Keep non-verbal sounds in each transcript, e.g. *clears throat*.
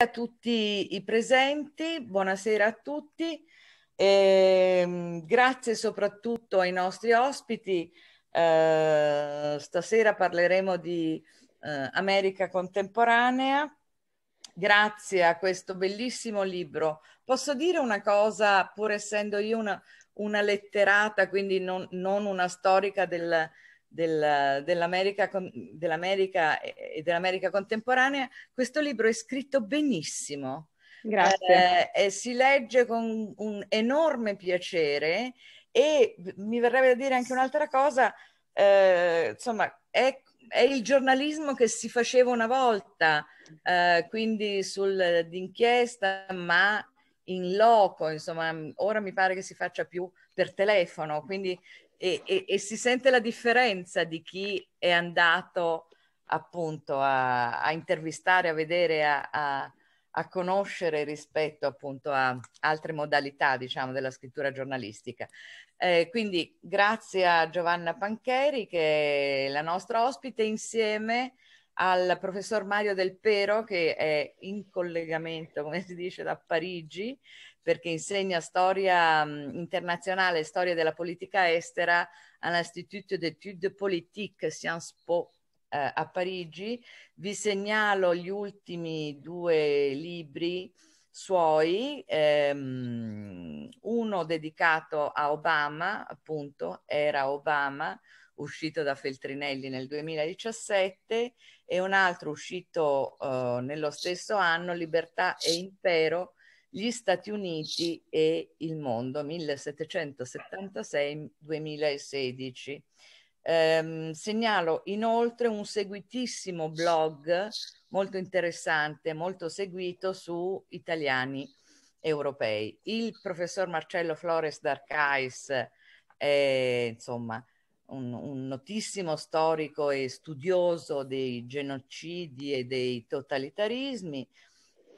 a tutti i presenti, buonasera a tutti, e, ehm, grazie soprattutto ai nostri ospiti. Eh, stasera parleremo di eh, America contemporanea, grazie a questo bellissimo libro. Posso dire una cosa, pur essendo io una, una letterata, quindi non, non una storica del, del, dell'America, dell'America, e dell'America contemporanea, questo libro è scritto benissimo. Grazie. Eh, si legge con un enorme piacere e mi verrebbe da dire anche un'altra cosa, eh, insomma, è, è, il giornalismo che si faceva una volta, eh, quindi sul, d'inchiesta, ma in loco, insomma, ora mi pare che si faccia più per telefono, quindi e, e, e, si sente la differenza di chi è andato appunto a, a intervistare, a vedere, a, a, a, conoscere rispetto appunto a altre modalità diciamo della scrittura giornalistica. Eh, quindi grazie a Giovanna Pancheri che è la nostra ospite insieme al professor Mario Del Pero che è in collegamento, come si dice, da Parigi perché insegna storia mm, internazionale e storia della politica estera all'Institut d'Etudes politiques Sciences Po eh, a Parigi. Vi segnalo gli ultimi due libri suoi, ehm, uno dedicato a Obama, appunto, era Obama, uscito da Feltrinelli nel 2017, e un altro uscito eh, nello stesso anno, Libertà e Impero, gli Stati Uniti e il mondo 1776-2016. Ehm, segnalo inoltre un seguitissimo blog molto interessante, molto seguito su italiani europei. Il professor Marcello Flores d'Arcais è insomma un, un notissimo storico e studioso dei genocidi e dei totalitarismi,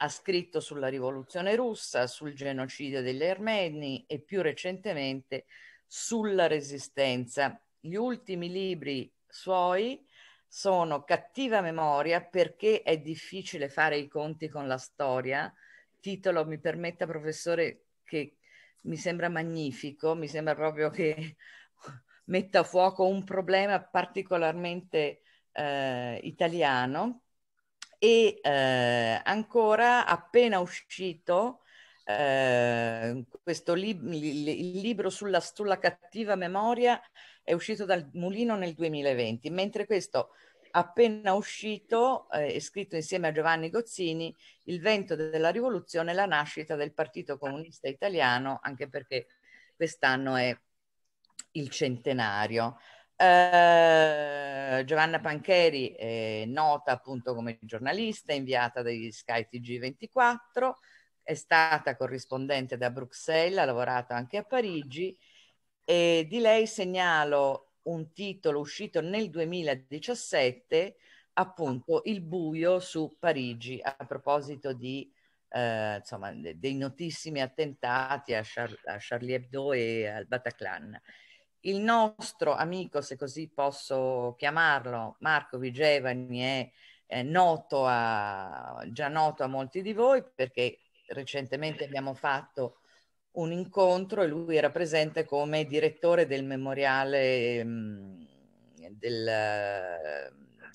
ha scritto sulla rivoluzione russa, sul genocidio degli armeni e più recentemente sulla resistenza. Gli ultimi libri suoi sono Cattiva memoria perché è difficile fare i conti con la storia, titolo mi permetta professore che mi sembra magnifico, mi sembra proprio che metta a fuoco un problema particolarmente eh, italiano e eh, ancora appena uscito eh, questo lib- il libro sulla, sulla cattiva memoria è uscito dal Mulino nel 2020, mentre questo appena uscito, eh, scritto insieme a Giovanni Gozzini, Il vento della rivoluzione, la nascita del Partito Comunista Italiano, anche perché quest'anno è il centenario. Eh, Giovanna Pancheri è nota appunto come giornalista, inviata dagli Sky TG24, è stata corrispondente da Bruxelles, ha lavorato anche a Parigi e di lei segnalo un titolo uscito nel 2017, appunto Il buio su Parigi, a proposito di eh, insomma, dei notissimi attentati a, Char- a Charlie Hebdo e al Bataclan il nostro amico, se così posso chiamarlo, Marco Vigevani è, è noto a, già noto a molti di voi perché recentemente abbiamo fatto un incontro e lui era presente come direttore del memoriale mh, mm, del,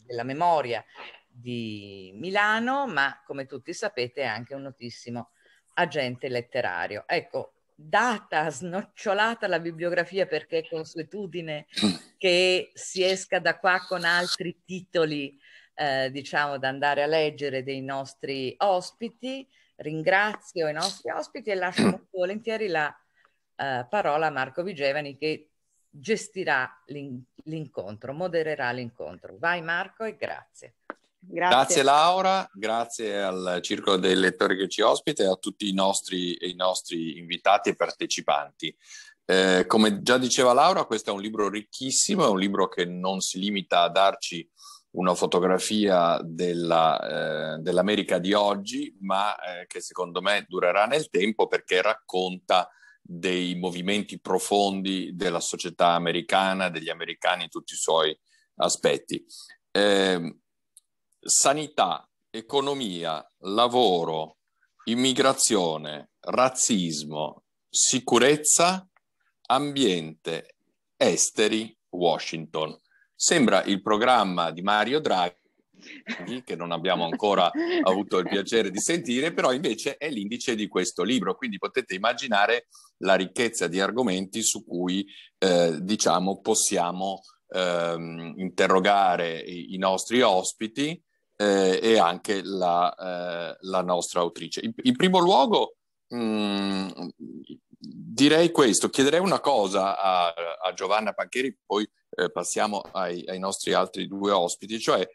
della memoria di Milano, ma come tutti sapete è anche un notissimo agente letterario. Ecco, data, snocciolata la bibliografia perché è consuetudine *clears throat* che si esca da qua con altri titoli, eh, diciamo, da andare a leggere dei nostri ospiti. Ringrazio i nostri ospiti e lascio *clears throat* molto volentieri la eh, parola a Marco Vigevani che gestirà l'incontro, modererà l'incontro. Vai Marco e grazie. Grazie. grazie. Laura, grazie al Circolo dei Lettori che ci ospita e a tutti i nostri, i nostri invitati e partecipanti. Eh, come già diceva Laura, questo è un libro ricchissimo, è un libro che non si limita a darci una fotografia della, eh, dell'America di oggi, ma eh, che secondo me durerà nel tempo perché racconta dei movimenti profondi della società americana, degli americani in tutti i suoi aspetti. Eh, sanità, economia, lavoro, immigrazione, razzismo, sicurezza, ambiente, esteri, Washington. Sembra il programma di Mario Draghi che non abbiamo ancora *laughs* avuto il piacere di sentire, però invece è l'indice di questo libro, quindi potete immaginare la ricchezza di argomenti su cui eh, diciamo possiamo ehm, interrogare i, i, nostri ospiti eh, e anche la, eh, la, nostra autrice. In, in primo luogo, mh, mm, direi questo, chiederei una cosa a, a Giovanna Pancheri, poi eh, passiamo ai, ai, nostri altri due ospiti, cioè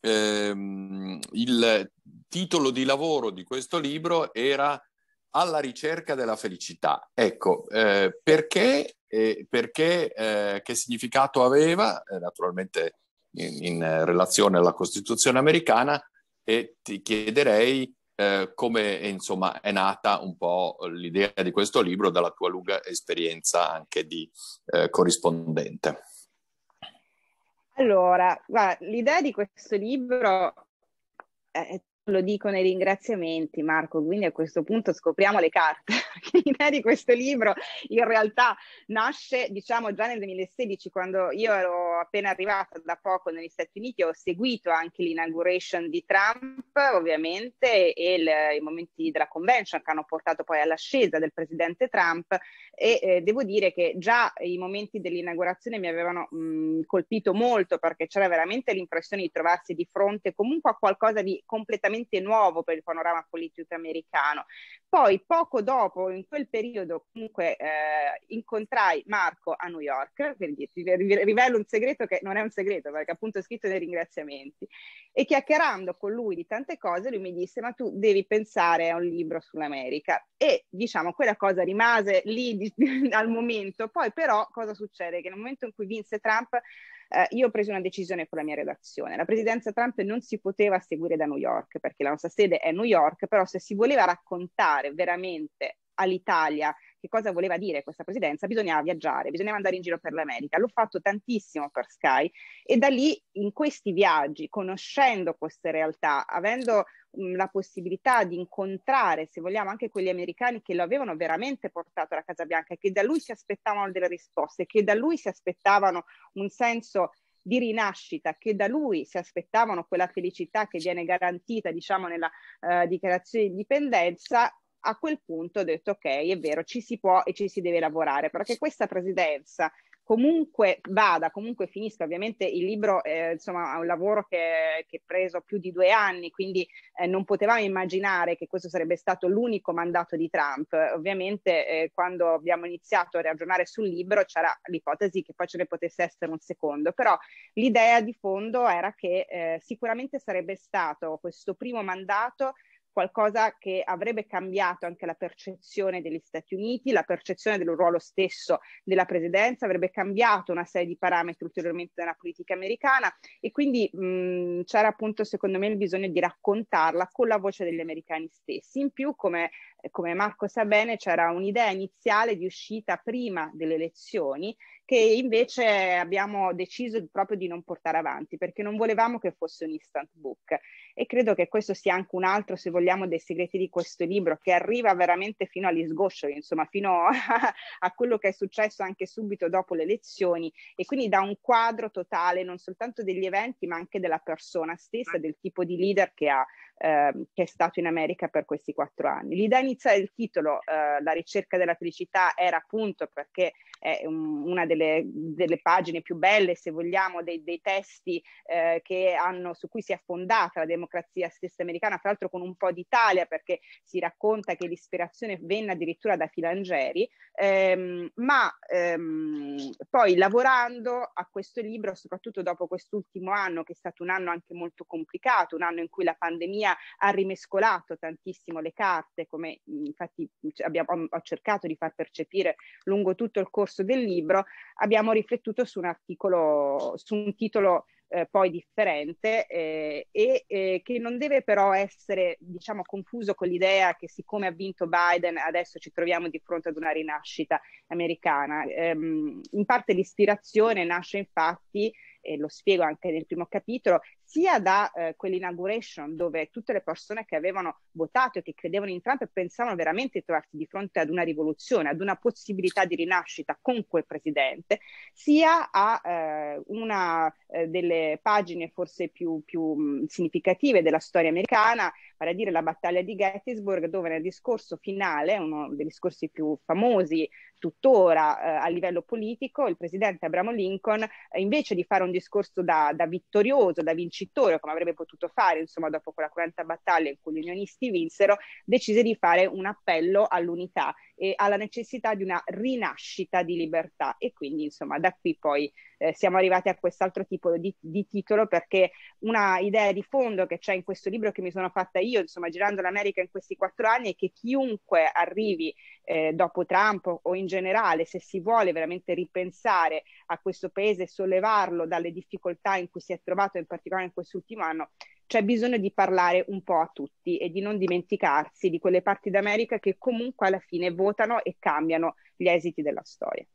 ehm, il titolo di lavoro di questo libro era alla ricerca della felicità. Ecco, eh, perché, eh, perché che significato aveva? Eh, naturalmente in, in eh, relazione alla Costituzione americana e ti chiederei eh, come insomma, è nata un po' l'idea di questo libro dalla tua lunga esperienza anche di eh, corrispondente. Allora, guarda, l'idea di questo libro è lo dico nei ringraziamenti, Marco, quindi a questo punto scopriamo le carte. *laughs* L'idea di questo libro in realtà nasce, diciamo, già nel 2016, quando io ero appena arrivata da poco negli Stati Uniti, ho seguito anche l'inauguration di Trump, ovviamente, e il, i momenti della convention che hanno portato poi all'ascesa del presidente Trump e eh, devo dire che già i momenti dell'inaugurazione mi avevano mh, colpito molto perché c'era veramente l'impressione di trovarsi di fronte comunque a qualcosa di completamente assolutamente nuovo per il panorama politico americano. Poi poco dopo, in quel periodo, comunque eh, incontrai Marco a New York, quindi ti rivelo un segreto che non è un segreto perché appunto è scritto nei ringraziamenti, e chiacchierando con lui di tante cose, lui mi disse ma tu devi pensare a un libro sull'America e diciamo quella cosa rimase lì di, *laughs* al momento, poi però cosa succede? Che nel momento in cui vinse Trump eh, io ho preso una decisione con la mia redazione. La presidenza Trump non si poteva seguire da New York perché la nostra sede è New York, però se si voleva raccontare veramente all'Italia che cosa voleva dire questa presidenza, bisognava viaggiare, bisognava andare in giro per l'America. L'ho fatto tantissimo per Sky e da lì in questi viaggi, conoscendo queste realtà, avendo la possibilità di incontrare, se vogliamo, anche quegli americani che lo avevano veramente portato alla Casa Bianca e che da lui si aspettavano delle risposte, che da lui si aspettavano un senso di rinascita, che da lui si aspettavano quella felicità che viene garantita, diciamo, nella eh, dichiarazione di indipendenza, a quel punto ho detto ok, è vero, ci si può e ci si deve lavorare, perché questa presidenza comunque vada, comunque finisca. Ovviamente il libro eh, insomma, è un lavoro che, che è preso più di due anni, quindi eh, non potevamo immaginare che questo sarebbe stato l'unico mandato di Trump. Ovviamente eh, quando abbiamo iniziato a ragionare sul libro c'era l'ipotesi che poi ce ne potesse essere un secondo, però l'idea di fondo era che eh, sicuramente sarebbe stato questo primo mandato qualcosa che avrebbe cambiato anche la percezione degli Stati Uniti, la percezione del ruolo stesso della presidenza, avrebbe cambiato una serie di parametri ulteriormente della politica americana e quindi mh, c'era appunto secondo me il bisogno di raccontarla con la voce degli americani stessi. In più, come, come Marco sa bene, c'era un'idea iniziale di uscita prima delle elezioni che invece abbiamo deciso proprio di non portare avanti perché non volevamo che fosse un instant book e credo che questo sia anche un altro, se vogliamo, dei segreti di questo libro che arriva veramente fino agli sgoccioli, insomma, fino a, *laughs* a quello che è successo anche subito dopo le elezioni e quindi dà un quadro totale non soltanto degli eventi ma anche della persona stessa, del tipo di leader che, ha, eh, che è stato in America per questi quattro anni. L'idea iniziale del titolo, eh, La ricerca della felicità, era appunto perché è una delle, delle, pagine più belle, se vogliamo, dei, dei testi eh, hanno, su cui si è fondata la democrazia stessa americana, tra l'altro con un po' d'Italia, perché si racconta che l'ispirazione venne addirittura da Filangeri, ehm, ma ehm, poi lavorando a questo libro, soprattutto dopo quest'ultimo anno, che è stato un anno anche molto complicato, un anno in cui la pandemia ha rimescolato tantissimo le carte, come infatti cioè, abbiamo, ho cercato di far percepire lungo tutto il corso corso del libro abbiamo riflettuto su un articolo, su un titolo eh, poi differente eh, e eh, che non deve però essere diciamo confuso con l'idea che siccome ha vinto Biden adesso ci troviamo di fronte ad una rinascita americana. Ehm, in parte l'ispirazione nasce infatti e lo spiego anche nel primo capitolo, sia da eh, quell'inauguration dove tutte le persone che avevano votato e che credevano in Trump pensavano veramente di trovarsi di fronte ad una rivoluzione, ad una possibilità di rinascita con quel presidente, sia a eh, una eh, delle pagine forse più, più mh, mm, significative della storia americana, vale a dire la battaglia di Gettysburg, dove nel discorso finale, uno dei discorsi più famosi tuttora eh, a livello politico, il presidente Abramo Lincoln, eh, invece di fare un discorso da, da vittorioso, da vincitore, vincitore, come avrebbe potuto fare, insomma, dopo quella 40 battaglia in cui gli unionisti vinsero, decise di fare un appello all'unità e alla necessità di una rinascita di libertà e quindi insomma da qui poi eh, siamo arrivati a quest'altro tipo di, di, titolo perché una idea di fondo che c'è in questo libro che mi sono fatta io insomma girando l'America in questi quattro anni è che chiunque arrivi eh, dopo Trump o in generale se si vuole veramente ripensare a questo paese sollevarlo dalle difficoltà in cui si è trovato in particolare in quest'ultimo anno c'è bisogno di parlare un po' a tutti e di non dimenticarsi di quelle parti d'America che comunque alla fine votano e cambiano gli esiti della storia.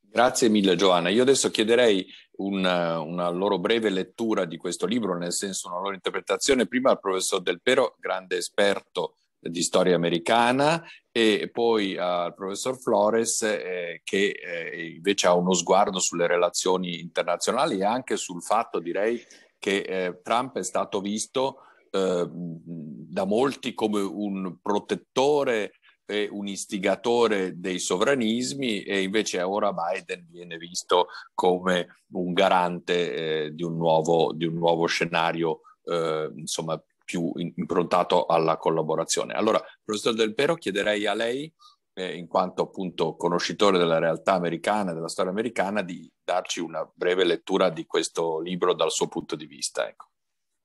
Grazie mille Giovanna. Io adesso chiederei una, una, loro breve lettura di questo libro, nel senso una loro interpretazione, prima al professor Del Pero, grande esperto di storia americana, e poi al professor Flores eh, che eh, invece ha uno sguardo sulle relazioni internazionali e anche sul fatto, direi, che eh, Trump è stato visto eh, da molti come un protettore e un istigatore dei sovranismi e invece ora Biden viene visto come un garante eh, di, un nuovo, di, un nuovo, scenario eh, insomma, più improntato alla collaborazione. Allora, professor Del Pero, chiederei a lei eh, in quanto appunto conoscitore della realtà americana, della storia americana, di darci una breve lettura di questo libro dal suo punto di vista. Ecco.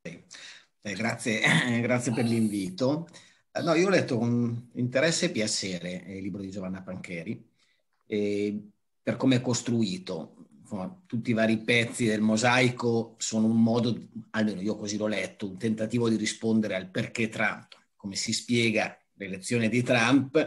Eh, grazie, eh, grazie, per l'invito. Eh, no, io ho letto con interesse e piacere eh, il libro di Giovanna Pancheri per come è costruito. tutti i vari pezzi del mosaico sono un modo, almeno io così l'ho letto, un tentativo di rispondere al perché Trump, come si spiega l'elezione di Trump,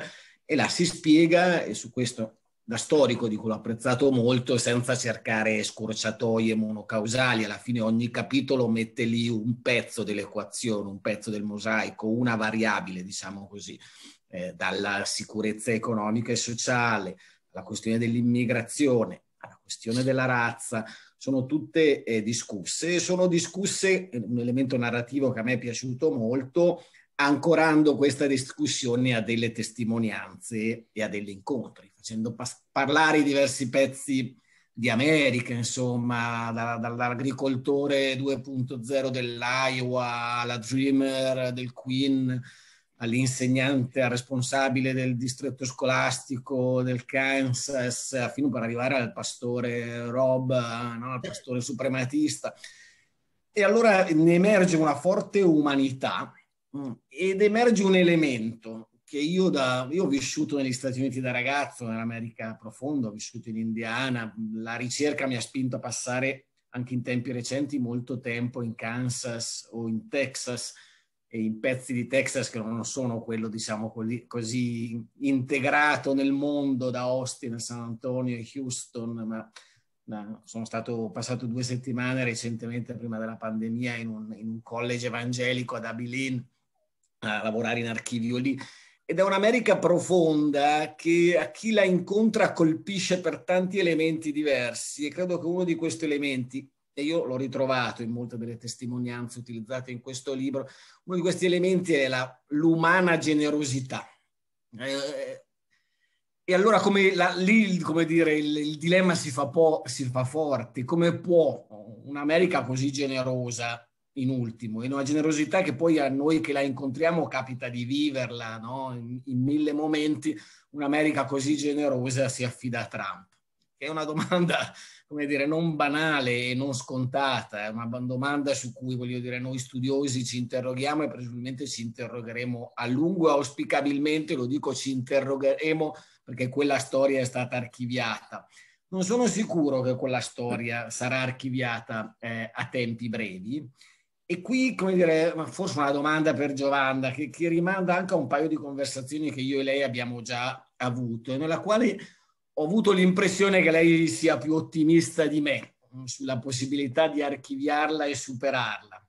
e là si spiega, e su questo da storico dico l'ho apprezzato molto, senza cercare scorciatoie monocausali, alla fine ogni capitolo mette lì un pezzo dell'equazione, un pezzo del mosaico, una variabile, diciamo così, eh, dalla sicurezza economica e sociale alla questione dell'immigrazione, alla questione della razza, sono tutte eh, discusse. Sono discusse, eh, un elemento narrativo che a me è piaciuto molto, ancorando questa discussione a delle testimonianze e a degli incontri, facendo pas- parlare i diversi pezzi di America, insomma, da, dall'agricoltore 2.0 dell'Iowa alla Dreamer del Queen, all'insegnante al responsabile del distretto scolastico del Kansas, fino per arrivare al pastore Rob, no? al pastore suprematista. E allora ne emerge una forte umanità Mm. ed emerge un elemento che io, da, io ho vissuto negli Stati Uniti da ragazzo, nell'America profonda, ho vissuto in Indiana, la ricerca mi ha spinto a passare anche in tempi recenti molto tempo in Kansas o in Texas e in pezzi di Texas che non sono quello diciamo così, integrato nel mondo da Austin, San Antonio e Houston, ma no, sono stato passato due settimane recentemente prima della pandemia in un, in un college evangelico ad Abilene a lavorare in archivio lì. Ed è un'America profonda che a chi la incontra colpisce per tanti elementi diversi e credo che uno di questi elementi, e io l'ho ritrovato in molte delle testimonianze utilizzate in questo libro, uno di questi elementi è la, l'umana generosità. Eh, e allora come la, lì, come dire, il, il dilemma si fa, po- si fa forte, come può un'America così generosa in ultimo, in una generosità che poi a noi che la incontriamo capita di viverla no? in, in, mille momenti, un'America così generosa si affida a Trump. è una domanda, *laughs* come dire, non banale e non scontata, è una domanda su cui, voglio dire, noi studiosi ci interroghiamo e presumibilmente ci interrogheremo a lungo, auspicabilmente, lo dico, ci interrogheremo perché quella storia è stata archiviata. Non sono sicuro che quella storia sarà archiviata eh, a tempi brevi, e qui, come dire, forse una domanda per Giovanna, che, che rimanda anche a un paio di conversazioni che io e lei abbiamo già avuto, nella quale ho avuto l'impressione che lei sia più ottimista di me mm, sulla possibilità di archiviarla e superarla,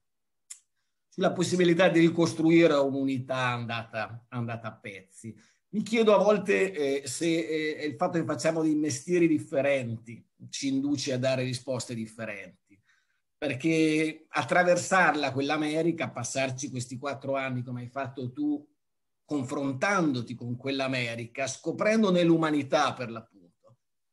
sulla possibilità di ricostruire un'unità andata, andata a pezzi. Mi chiedo a volte eh, se eh, il fatto che facciamo dei mestieri differenti ci induce a dare risposte differenti perché attraversarla quell'America, passarci questi quattro anni come hai fatto tu, confrontandoti con quell'America, scoprendone l'umanità per l'appunto.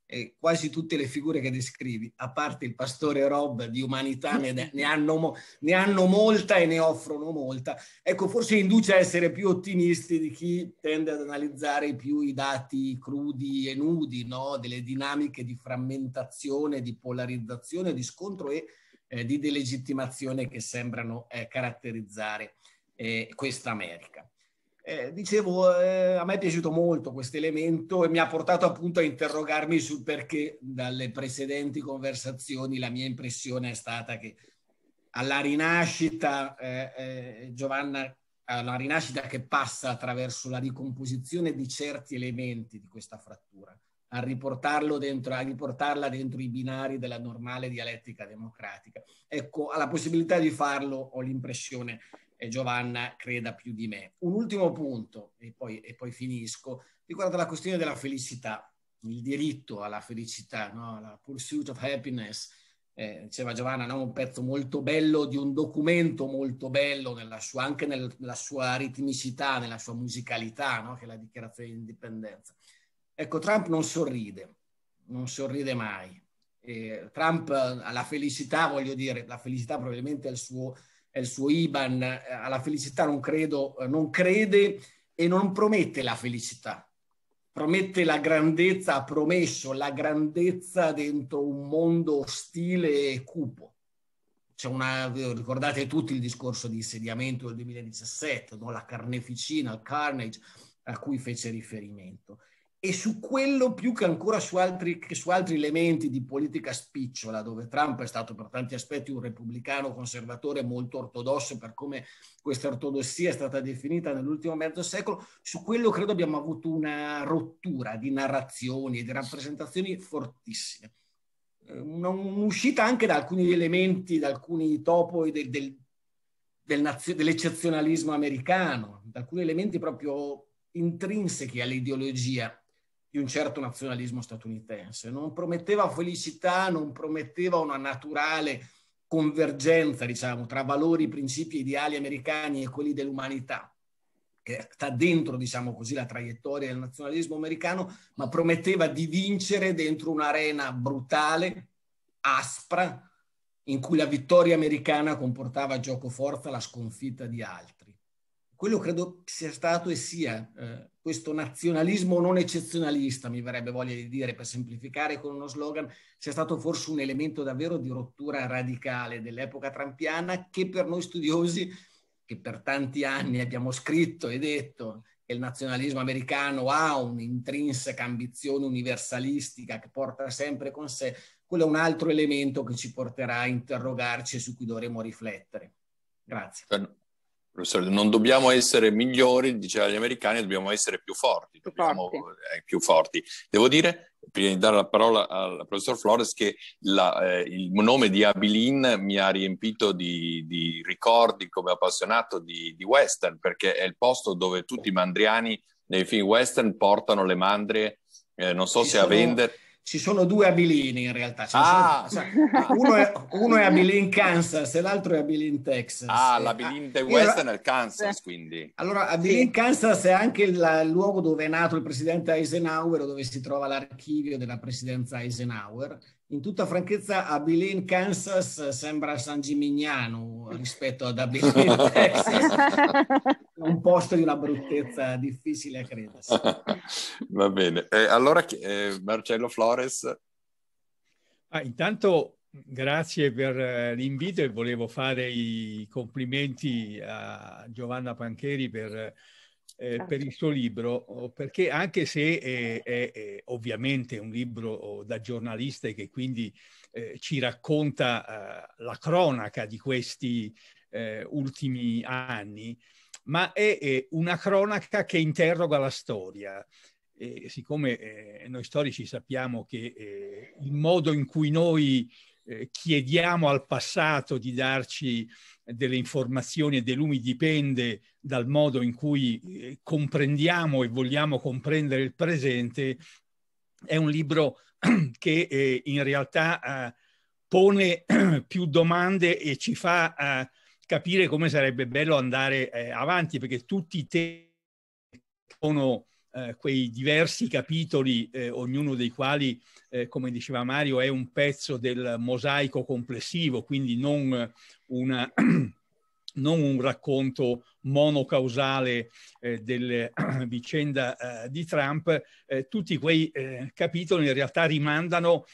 E quasi tutte le figure che descrivi, a parte il pastore Rob, di umanità ne, ne, hanno, ne hanno molta e ne offrono molta. Ecco, forse induce a essere più ottimisti di chi tende ad analizzare più i dati crudi e nudi, no? delle dinamiche di frammentazione, di polarizzazione, di scontro e eh, di delegittimazione che sembrano eh, caratterizzare eh, questa America. Eh, dicevo, eh, a me è piaciuto molto questo elemento e mi ha portato appunto a interrogarmi sul perché dalle precedenti conversazioni la mia impressione è stata che alla rinascita, eh, Giovanna, alla rinascita che passa attraverso la ricomposizione di certi elementi di questa frattura, a, riportarlo dentro, a riportarla dentro i binari della normale dialettica democratica. Ecco, alla possibilità di farlo ho l'impressione e Giovanna creda più di me. Un ultimo punto, e poi, e poi finisco, riguarda la questione della felicità, il diritto alla felicità, no? la pursuit of happiness. Eh, diceva Giovanna, no? un pezzo molto bello di un documento molto bello nella sua, anche nel, nella sua ritmicità, nella sua musicalità, no? che è la dichiarazione di indipendenza. Ecco, Trump non sorride, non sorride mai. Eh, Trump ha la felicità, voglio dire, la felicità probabilmente è il suo, è il suo IBAN, eh, alla felicità non credo, eh, non crede e non promette la felicità, promette la grandezza, ha promesso la grandezza dentro un mondo ostile e cupo. Una, ricordate tutti il discorso di insediamento del 2017, no? la carneficina, il carnage a cui fece riferimento e su quello più che ancora su altri, che su altri elementi di politica spicciola, dove Trump è stato per tanti aspetti un repubblicano conservatore molto ortodosso per come questa ortodossia è stata definita nell'ultimo mezzo secolo, su quello credo abbiamo avuto una rottura di narrazioni e di rappresentazioni fortissime. Ehm, un'uscita anche da alcuni elementi, da alcuni topo del, del, del, dell'eccezionalismo americano, da alcuni elementi proprio intrinsechi all'ideologia di un certo nazionalismo statunitense. Non prometteva felicità, non prometteva una naturale convergenza, diciamo, tra valori, principi, ideali americani e quelli dell'umanità, che sta dentro, diciamo così, la traiettoria del nazionalismo americano, ma prometteva di vincere dentro un'arena brutale, aspra, in cui la vittoria americana comportava gioco forza la sconfitta di altri quello credo sia stato e sia eh, questo nazionalismo non eccezionalista, mi verrebbe voglia di dire, per semplificare con uno slogan, sia stato forse un elemento davvero di rottura radicale dell'epoca trampiana che per noi studiosi, che per tanti anni abbiamo scritto e detto che il nazionalismo americano ha un'intrinseca ambizione universalistica che porta sempre con sé, quello è un altro elemento che ci porterà a interrogarci e su cui dovremo riflettere. Grazie professore, non dobbiamo essere migliori, diceva gli americani, dobbiamo essere più forti, più, dobbiamo, forti. Eh, più forti. Devo dire, prima di dare la parola al professor Flores, che la, eh, il nome di Abilene mi ha riempito di, di ricordi come appassionato di, di, western, perché è il posto dove tutti i mandriani nei film western portano le mandrie, eh, non so sì, se sono... a vendere ci sono due Abilini in realtà. Ah. Sono, cioè, uno, è, uno è Abilin Kansas e l'altro è Abilin Texas. Ah, l'Abilin del West è nel Kansas, quindi. Allora, Abilin sì. Kansas è anche il, il luogo dove è nato il presidente Eisenhower, dove si trova l'archivio della presidenza Eisenhower in tutta franchezza Abilene, Kansas eh, sembra San Gimignano rispetto ad Abilene, *laughs* Texas. un posto di una bruttezza difficile a credersi. Va bene. Eh, allora, eh, Marcello Flores. Ah, intanto grazie per eh, l'invito e volevo fare i complimenti a Giovanna Pancheri per eh, eh, certo. per il suo libro, perché anche se è, è, è ovviamente un libro da giornalista e che quindi eh, ci racconta eh, la cronaca di questi eh, ultimi anni, ma è, è, una cronaca che interroga la storia. E siccome eh, noi storici sappiamo che eh, il modo in cui noi eh, chiediamo al passato di darci delle informazioni e di lui dipende dal modo in cui eh, comprendiamo e vogliamo comprendere il presente, è un libro *clears throat* che eh, in realtà pone *clears throat* più domande e ci fa capire come sarebbe bello andare avanti, perché tutti i temi sono eh, quei diversi capitoli, eh, ognuno dei quali, eh, come diceva Mario, è un pezzo del mosaico complessivo, quindi non, una, *clears throat* non un racconto monocausale eh, della *clears throat* vicenda eh, di Trump, eh, tutti quei capitoli in realtà rimandano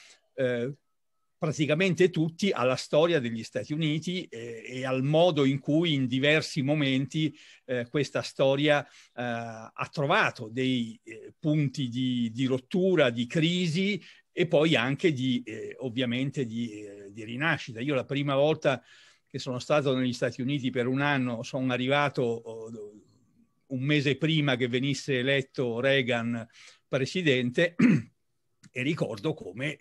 praticamente tutti alla storia degli Stati Uniti e, eh, e al modo in cui in diversi momenti eh, questa storia eh, ha trovato dei eh, punti di, di, rottura, di crisi e poi anche di, eh, ovviamente di, eh, di, rinascita. Io la prima volta che sono stato negli Stati Uniti per un anno sono arrivato oh, un mese prima che venisse eletto Reagan presidente *clears throat* e ricordo come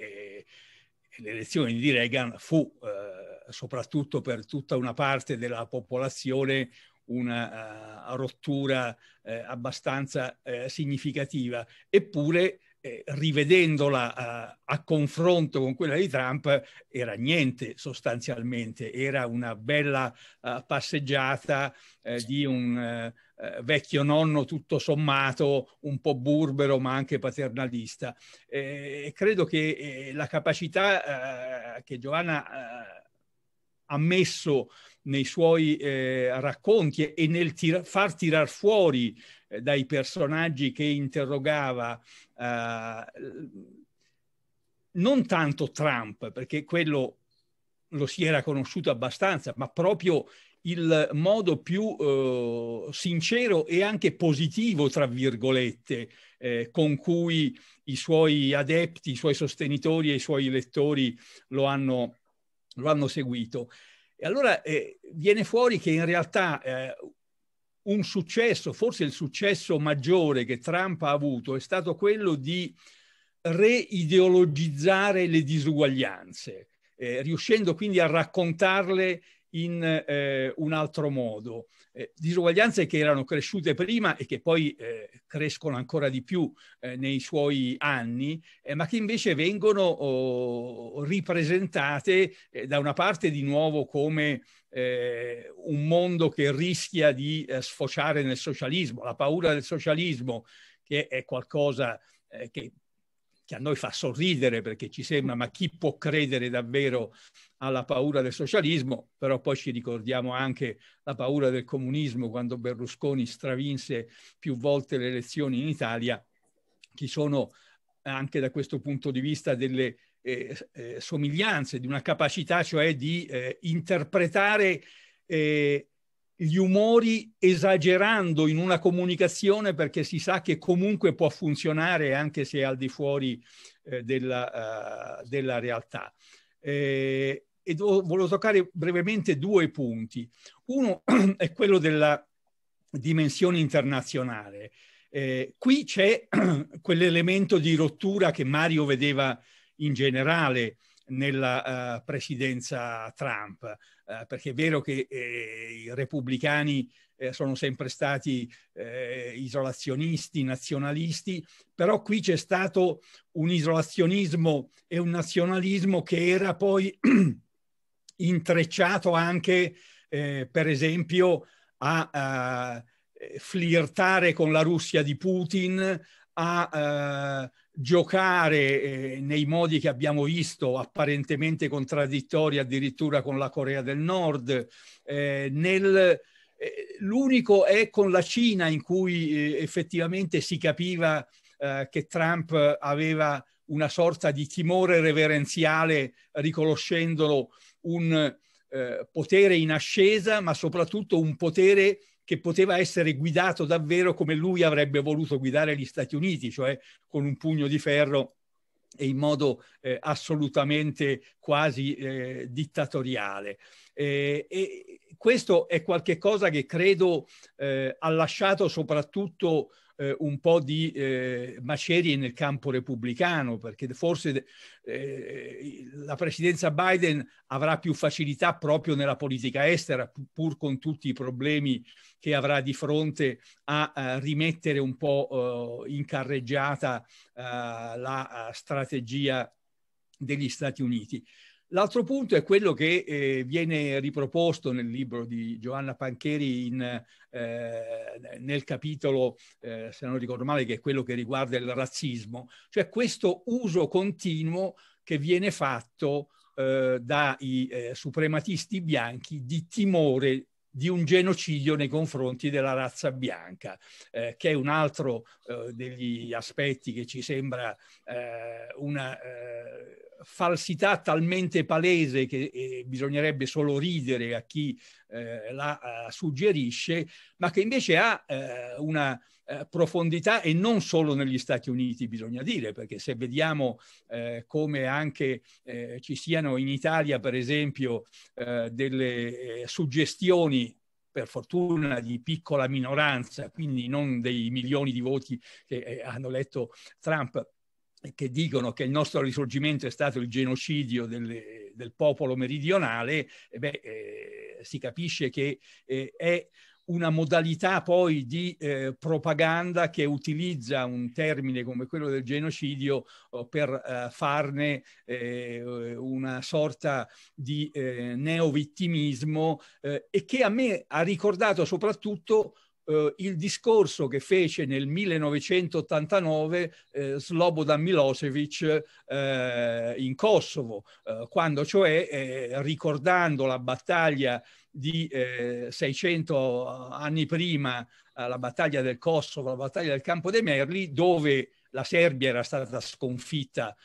l'elezione di Reagan fu eh, soprattutto per tutta una parte della popolazione una uh, rottura eh, abbastanza eh, significativa, eppure eh, rivedendola eh, a confronto con quella di Trump era niente sostanzialmente, era una bella eh, passeggiata di un eh, vecchio nonno tutto sommato, un po' burbero ma anche paternalista. E credo che eh, la capacità eh, che Giovanna eh, ha messo nei suoi eh, racconti e nel tira- far tirar fuori eh, dai personaggi che interrogava eh, non tanto Trump, perché quello lo si era conosciuto abbastanza, ma proprio il modo più eh, sincero e anche positivo, tra virgolette, eh, con cui i suoi adepti, i suoi sostenitori e i suoi lettori lo hanno, lo hanno seguito. E allora eh, viene fuori che in realtà eh, un successo, forse il successo maggiore che Trump ha avuto, è stato quello di reideologizzare le disuguaglianze, eh, riuscendo quindi a raccontarle in eh, un altro modo. Eh, disuguaglianze che erano cresciute prima e che poi eh, crescono ancora di più eh, nei suoi anni, eh, ma che invece vengono oh, ripresentate eh, da una parte di nuovo come un mondo che rischia di sfociare nel socialismo, la paura del socialismo che è qualcosa che che a noi fa sorridere perché ci sembra ma chi può credere davvero alla paura del socialismo, però poi ci ricordiamo anche la paura del comunismo quando Berlusconi stravinse più volte le elezioni in Italia. Ci sono anche da questo punto di vista delle eh, eh, somiglianze, di una capacità cioè di eh, interpretare eh, gli umori esagerando in una comunicazione perché si sa che comunque può funzionare anche se è al di fuori eh, della, uh, della, realtà. Eh, e do, volevo toccare brevemente due punti. Uno *clears throat* è quello della dimensione internazionale. Eh, qui c'è *clears throat* quell'elemento di rottura che Mario vedeva in generale nella uh, presidenza Trump, eh, perché è vero che eh, i repubblicani eh, sono sempre stati eh, isolazionisti, nazionalisti, però qui c'è stato un isolazionismo e un nazionalismo che era poi *clears throat* intrecciato anche, eh, per esempio, a, a eh, flirtare con la Russia di Putin, a giocare eh, nei modi che abbiamo visto, apparentemente contraddittori addirittura con la Corea del Nord, eh, nel, eh, L'unico è con la Cina in cui eh, effettivamente si capiva eh, che Trump aveva una sorta di timore reverenziale riconoscendolo un potere in ascesa, ma soprattutto un potere che poteva essere guidato davvero come lui avrebbe voluto guidare gli Stati Uniti, cioè con un pugno di ferro e in modo eh, assolutamente quasi eh, dittatoriale. Eh, e questo è qualcosa che credo eh, ha lasciato soprattutto eh, un po' di eh, macerie nel campo repubblicano, perché forse eh, la presidenza Biden avrà più facilità proprio nella politica estera, pur con tutti i problemi che avrà di fronte a, a eh, rimettere un po' eh, in carreggiata eh, la strategia degli Stati Uniti. L'altro punto è quello che eh, viene riproposto nel libro di Giovanna Pancheri in, eh, nel capitolo, eh, se non ricordo male, che è quello che riguarda il razzismo, cioè questo uso continuo che viene fatto eh, dai eh, suprematisti bianchi di timore di un genocidio nei confronti della razza bianca, eh, che è un altro eh, degli aspetti che ci sembra eh, una eh, falsità talmente palese che eh, bisognerebbe solo ridere a chi eh, la suggerisce, ma che invece ha una eh, profondità e non solo negli Stati Uniti, bisogna dire, perché se vediamo eh, come anche eh, ci siano in Italia, per esempio, eh, delle eh, suggestioni per fortuna di piccola minoranza, quindi non dei milioni di voti che hanno letto Trump, che dicono che il nostro risorgimento è stato il genocidio delle, del popolo meridionale, beh, eh, si capisce che eh, è una modalità poi di eh, propaganda che utilizza un termine come quello del genocidio eh, per eh, farne eh, una sorta di eh, neovittimismo eh, e che a me ha ricordato soprattutto eh, il discorso che fece nel 1989 eh, Slobodan Milosevic eh, in Kosovo, eh, quando cioè eh, ricordando la battaglia di 600 eh, anni prima, la battaglia del Kosovo, la battaglia del Campo dei Merli, dove la Serbia era stata sconfitta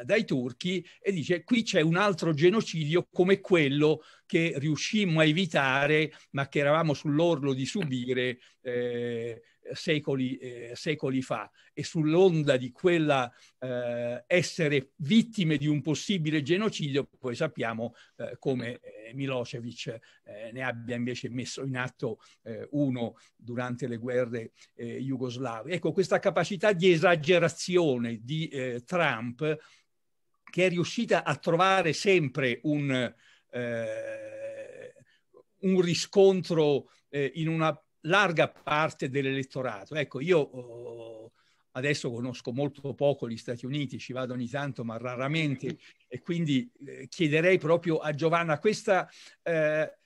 eh, dai turchi e dice qui c'è un altro genocidio come quello che riuscimmo a evitare ma che eravamo sull'orlo di subire eh, secoli, eh, secoli fa e sull'onda di quella eh, essere vittime di un possibile genocidio, poi sappiamo eh, come eh, Milosevic eh, ne abbia invece messo in atto eh, uno durante le guerre jugoslave. Ecco, questa capacità di esagerazione di Trump che è riuscita a trovare sempre un, un riscontro in una larga parte dell'elettorato. Ecco, io oh, adesso conosco molto poco gli Stati Uniti, ci vado ogni tanto, ma raramente, *laughs* e quindi eh, chiederei proprio a Giovanna questa eh,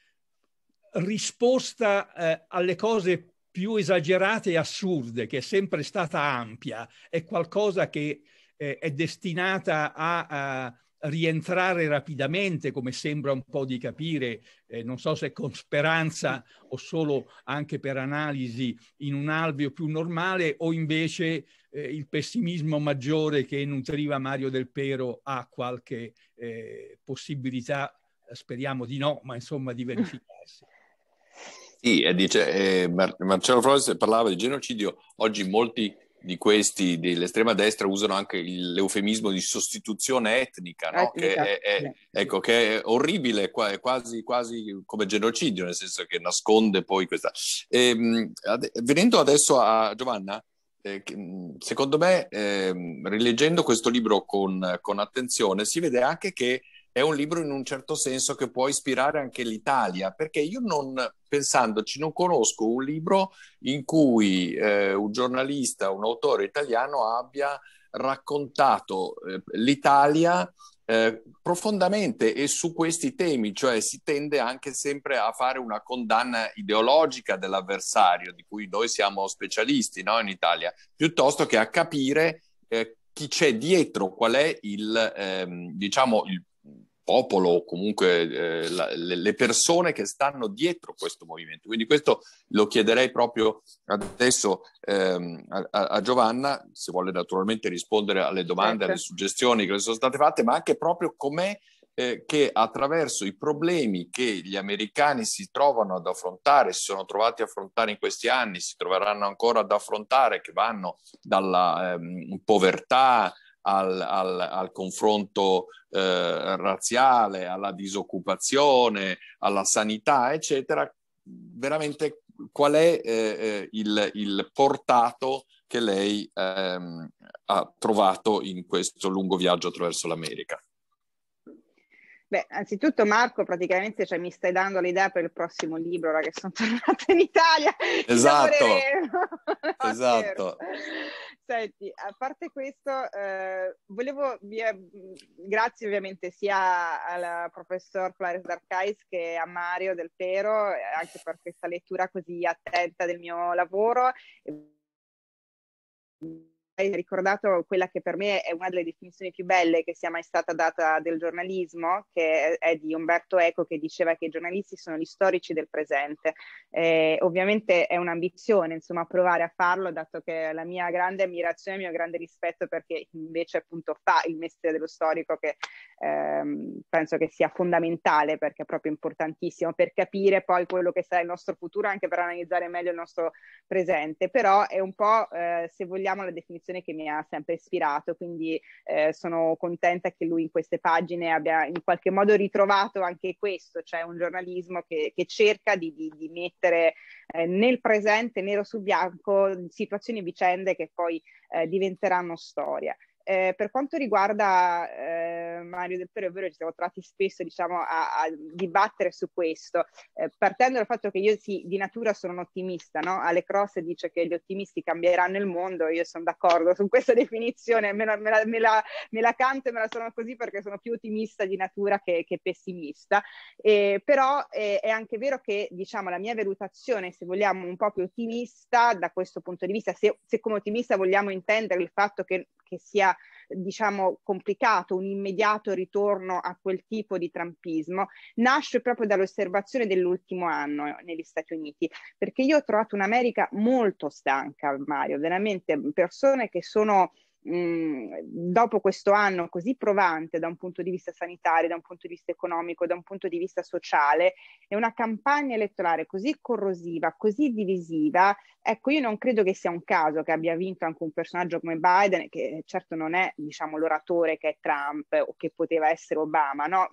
risposta eh, alle cose più esagerate e assurde, che è sempre stata ampia, è qualcosa che eh, è destinata a, a rientrare rapidamente, come sembra un po' di capire, eh, non so se con speranza o solo anche per analisi in un alveo più normale, o invece eh, il pessimismo maggiore che nutriva Mario Del Pero ha qualche eh, possibilità, speriamo di no, ma insomma di verificarsi. *laughs* Sì, dice, eh, Mar- Marcello Flores parlava di genocidio, oggi molti di questi dell'estrema destra usano anche l'eufemismo di sostituzione etnica, no? etnica. Che, è, è, ecco, che, è, orribile, è quasi, quasi, come genocidio, nel senso che nasconde poi questa. Ehm, e, venendo adesso a Giovanna, eh, mm, secondo me, ehm, rileggendo questo libro con, con attenzione, si vede anche che è un libro in un certo senso che può ispirare anche l'Italia, perché io non, pensandoci, non conosco un libro in cui eh, un giornalista, un autore italiano abbia raccontato eh, l'Italia eh, profondamente e su questi temi, cioè si tende anche sempre a fare una condanna ideologica dell'avversario, di cui noi siamo specialisti no, in Italia, piuttosto che a capire eh, chi c'è dietro, qual è il, ehm, diciamo, il popolo o comunque eh, la, le persone che stanno dietro questo movimento. Quindi questo lo chiederei proprio adesso ehm, a, a, Giovanna, se vuole naturalmente rispondere alle domande, certo. alle suggestioni che le sono state fatte, ma anche proprio com'è eh, che attraverso i problemi che gli americani si trovano ad affrontare, si sono trovati a affrontare in questi anni, si troveranno ancora ad affrontare, che vanno dalla ehm, povertà, al, al, al confronto eh, razziale, alla disoccupazione, alla sanità, eccetera, veramente qual è eh, eh il, il, portato che lei ehm, ha trovato in questo lungo viaggio attraverso l'America? Beh, anzitutto Marco, praticamente cioè, mi stai dando l'idea per il prossimo libro, ora che sono *laughs* tornata in Italia. Esatto. no, *laughs* esatto. Senti, a parte questo, eh, volevo, via, grazie ovviamente sia al professor Flores D'Arcais che a Mario Del Pero, anche per questa lettura così attenta del mio lavoro hai ricordato quella che per me è una delle definizioni più belle che sia mai stata data del giornalismo, che è di Umberto Eco, che diceva che i giornalisti sono gli storici del presente. Eh, ovviamente è un'ambizione, insomma, provare a farlo, dato che la mia grande ammirazione, il mio grande rispetto perché invece appunto fa il mestiere dello storico, che ehm, penso che sia fondamentale perché è proprio importantissimo per capire poi quello che sarà il nostro futuro, anche per analizzare meglio il nostro presente. Però è un po', eh, se vogliamo, la definizione canzone che mi ha sempre ispirato, quindi eh, sono contenta che lui in queste pagine abbia in qualche modo ritrovato anche questo, cioè un giornalismo che, che cerca di, di, di mettere eh, nel presente, nero su bianco, situazioni e vicende che poi eh, diventeranno storia. Eh, per quanto riguarda eh, Mario Del Toro, è vero, ci siamo trovati spesso diciamo, a, a dibattere su questo, eh, partendo dal fatto che io sì, di natura sono un ottimista, no? Ale Cross dice che gli ottimisti cambieranno il mondo, io sono d'accordo su questa *laughs* definizione, me la, me la, me la, me la canto e me la sono così perché sono più ottimista di natura che, che pessimista, eh, però è anche vero che diciamo, la mia valutazione, se vogliamo, un po' più ottimista da questo punto di vista, se, se come ottimista vogliamo intendere il fatto che, che sia diciamo, complicato, un immediato ritorno a quel tipo di trampismo, nasce proprio dall'osservazione dell'ultimo anno eh, negli Stati Uniti, perché io ho trovato un'America molto stanca, Mario, veramente persone che sono dopo questo anno così provante da un punto di vista sanitario, da un punto di vista economico, da un punto di vista sociale e una campagna elettorale così corrosiva, così divisiva, ecco io non credo che sia un caso che abbia vinto anche un personaggio come Biden, che certo non è diciamo, l'oratore che è Trump o che poteva essere Obama, no?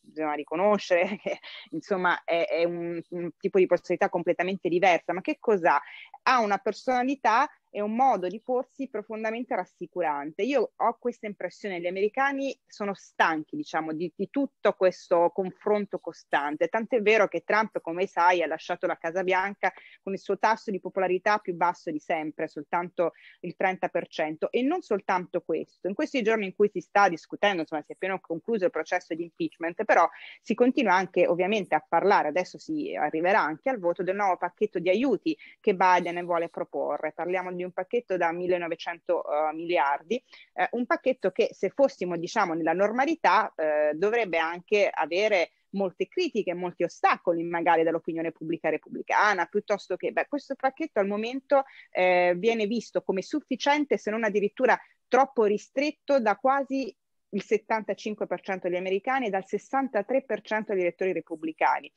bisogna riconoscere *laughs* che insomma è, è un, un tipo di personalità completamente diversa, ma che cos'ha? Ha una personalità è un modo di porsi profondamente rassicurante. Io ho questa impressione, gli americani sono stanchi, diciamo, di, di, tutto questo confronto costante. Tant'è vero che Trump, come sai, ha lasciato la Casa Bianca con il suo tasso di popolarità più basso di sempre, soltanto il 30%. E non soltanto questo. In questi giorni in cui si sta discutendo, insomma, si è appena concluso il processo di impeachment, però si continua anche ovviamente a parlare, adesso si arriverà anche al voto del nuovo pacchetto di aiuti che Biden vuole proporre. Parliamo di quindi un pacchetto da 1900 uh, eh, miliardi, eh, un pacchetto che se fossimo diciamo nella normalità eh, dovrebbe anche avere molte critiche, molti ostacoli magari dall'opinione pubblica repubblicana, piuttosto che beh, questo pacchetto al momento eh, viene visto come sufficiente se non addirittura troppo ristretto da quasi il 75% degli americani e dal 63% degli elettori repubblicani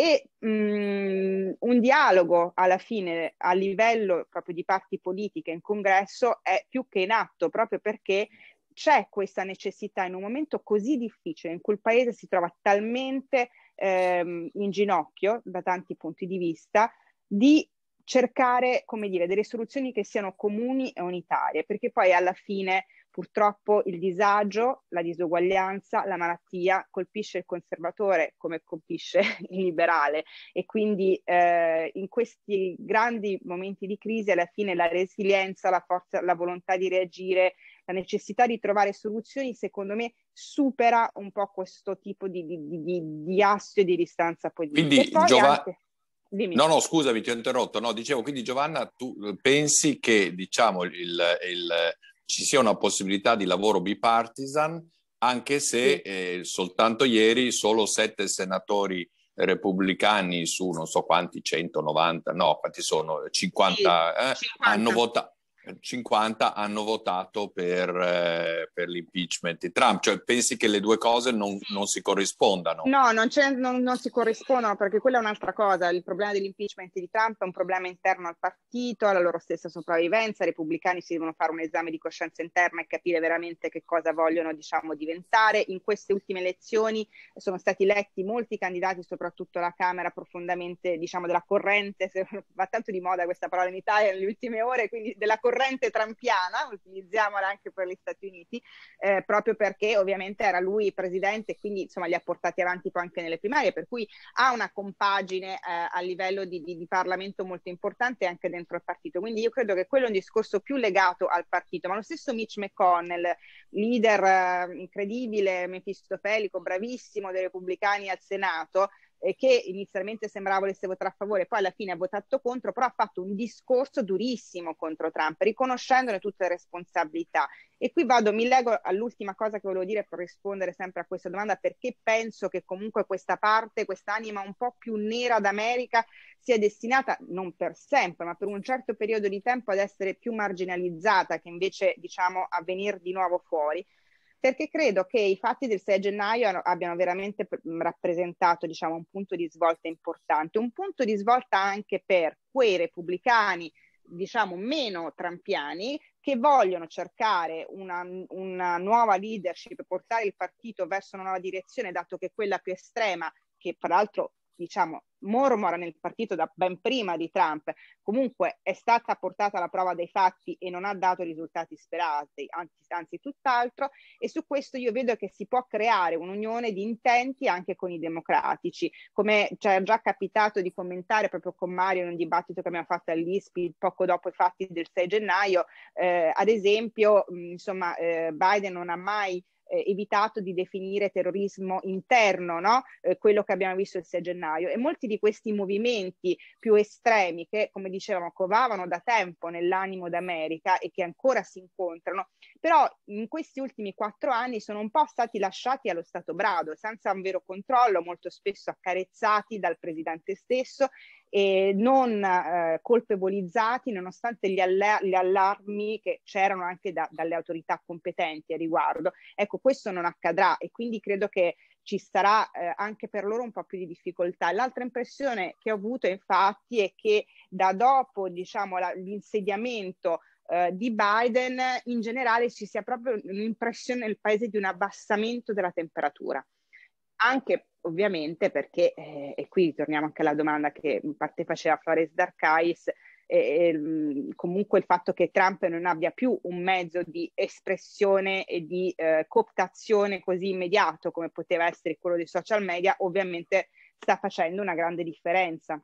e mh, mm, un dialogo alla fine a livello proprio di parti politiche in congresso è più che in atto proprio perché c'è questa necessità in un momento così difficile in cui il paese si trova talmente ehm, in ginocchio da tanti punti di vista di cercare come dire delle soluzioni che siano comuni e unitarie perché poi alla fine Purtroppo il disagio, la disuguaglianza, la malattia colpisce il conservatore come colpisce *laughs* il liberale e quindi eh, in questi grandi momenti di crisi alla fine la resilienza, la forza, la volontà di reagire, la necessità di trovare soluzioni secondo me supera un po' questo tipo di, di, di, di assio e di distanza politica. Quindi Giovanni... Dimmi. No, no, scusami, ti ho interrotto. No, dicevo, quindi Giovanna, tu pensi che diciamo il, il ci sia una possibilità di lavoro bipartisan, anche se eh, soltanto ieri solo sette senatori repubblicani su non so quanti, 190, no, quanti sono, 50, eh, 50. Hanno, votato. 50 hanno votato per, eh, per, l'impeachment di Trump. Cioè, pensi che le due cose non, non si corrispondano? No, non, non, non, si corrispondono perché quella è un'altra cosa. Il problema dell'impeachment di Trump è un problema interno al partito, alla loro stessa sopravvivenza. I repubblicani si devono fare un esame di coscienza interna e capire veramente che cosa vogliono diciamo, diventare. In queste ultime elezioni sono stati eletti molti candidati, soprattutto la Camera, profondamente diciamo, della corrente, va tanto di moda questa parola in Italia nelle ultime ore, quindi della corrente corrente trampiana, utilizziamola anche per gli Stati Uniti, eh, proprio perché ovviamente era lui presidente e quindi insomma li ha portati avanti poi anche nelle primarie, per cui ha una compagine eh, a livello di, di, di, Parlamento molto importante anche dentro il partito. Quindi io credo che quello è un discorso più legato al partito, ma lo stesso Mitch McConnell, leader eh, incredibile, mefistofelico, bravissimo dei repubblicani al Senato, eh, che inizialmente sembrava volesse votare a favore, poi alla fine ha votato contro, però ha fatto un discorso durissimo contro Trump, riconoscendone tutte le responsabilità. E qui vado, mi leggo all'ultima cosa che volevo dire per rispondere sempre a questa domanda, perché penso che comunque questa parte, quest'anima un po' più nera d'America sia destinata non per sempre, ma per un certo periodo di tempo ad essere più marginalizzata che invece diciamo a venire di nuovo fuori perché credo che i fatti del 6 gennaio abbiano veramente mhmm, rappresentato diciamo, un punto di svolta importante, un punto di svolta anche per quei repubblicani diciamo meno trampiani che vogliono cercare una, una nuova leadership, portare il partito verso una nuova direzione, dato che quella più estrema, che peraltro diciamo mormora nel partito da ben prima di Trump, comunque è stata portata alla prova dei fatti e non ha dato i risultati sperati, anzi, anzi tutt'altro, e su questo io vedo che si può creare un'unione di intenti anche con i democratici, come ci è già capitato di commentare proprio con Mario in un dibattito che abbiamo fatto all'ISPI poco dopo i fatti del 6 gennaio, eh, ad esempio, mh, insomma, eh, Biden non ha mai eh, evitato di definire terrorismo interno, no? eh, quello che abbiamo visto il 6 gennaio. E molti di questi movimenti più estremi che, come dicevamo, covavano da tempo nell'animo d'America e che ancora si incontrano, però in questi ultimi quattro anni sono un po' stati lasciati allo stato brado, senza un vero controllo, molto spesso accarezzati dal presidente stesso e non eh, colpevolizzati nonostante gli, aller- gli, allarmi che c'erano anche da- dalle autorità competenti a riguardo. Ecco, questo non accadrà e quindi credo che ci sarà eh, anche per loro un po' più di difficoltà. L'altra impressione che ho avuto infatti è che da dopo diciamo, la- l'insediamento eh, di Biden in generale ci sia proprio un'impressione nel paese di un abbassamento della temperatura anche ovviamente perché, eh, e qui torniamo anche alla domanda che in parte faceva Flores Darcais, eh, eh, comunque il fatto che Trump non abbia più un mezzo di espressione e di eh, cooptazione così immediato come poteva essere quello dei social media, ovviamente sta facendo una grande differenza.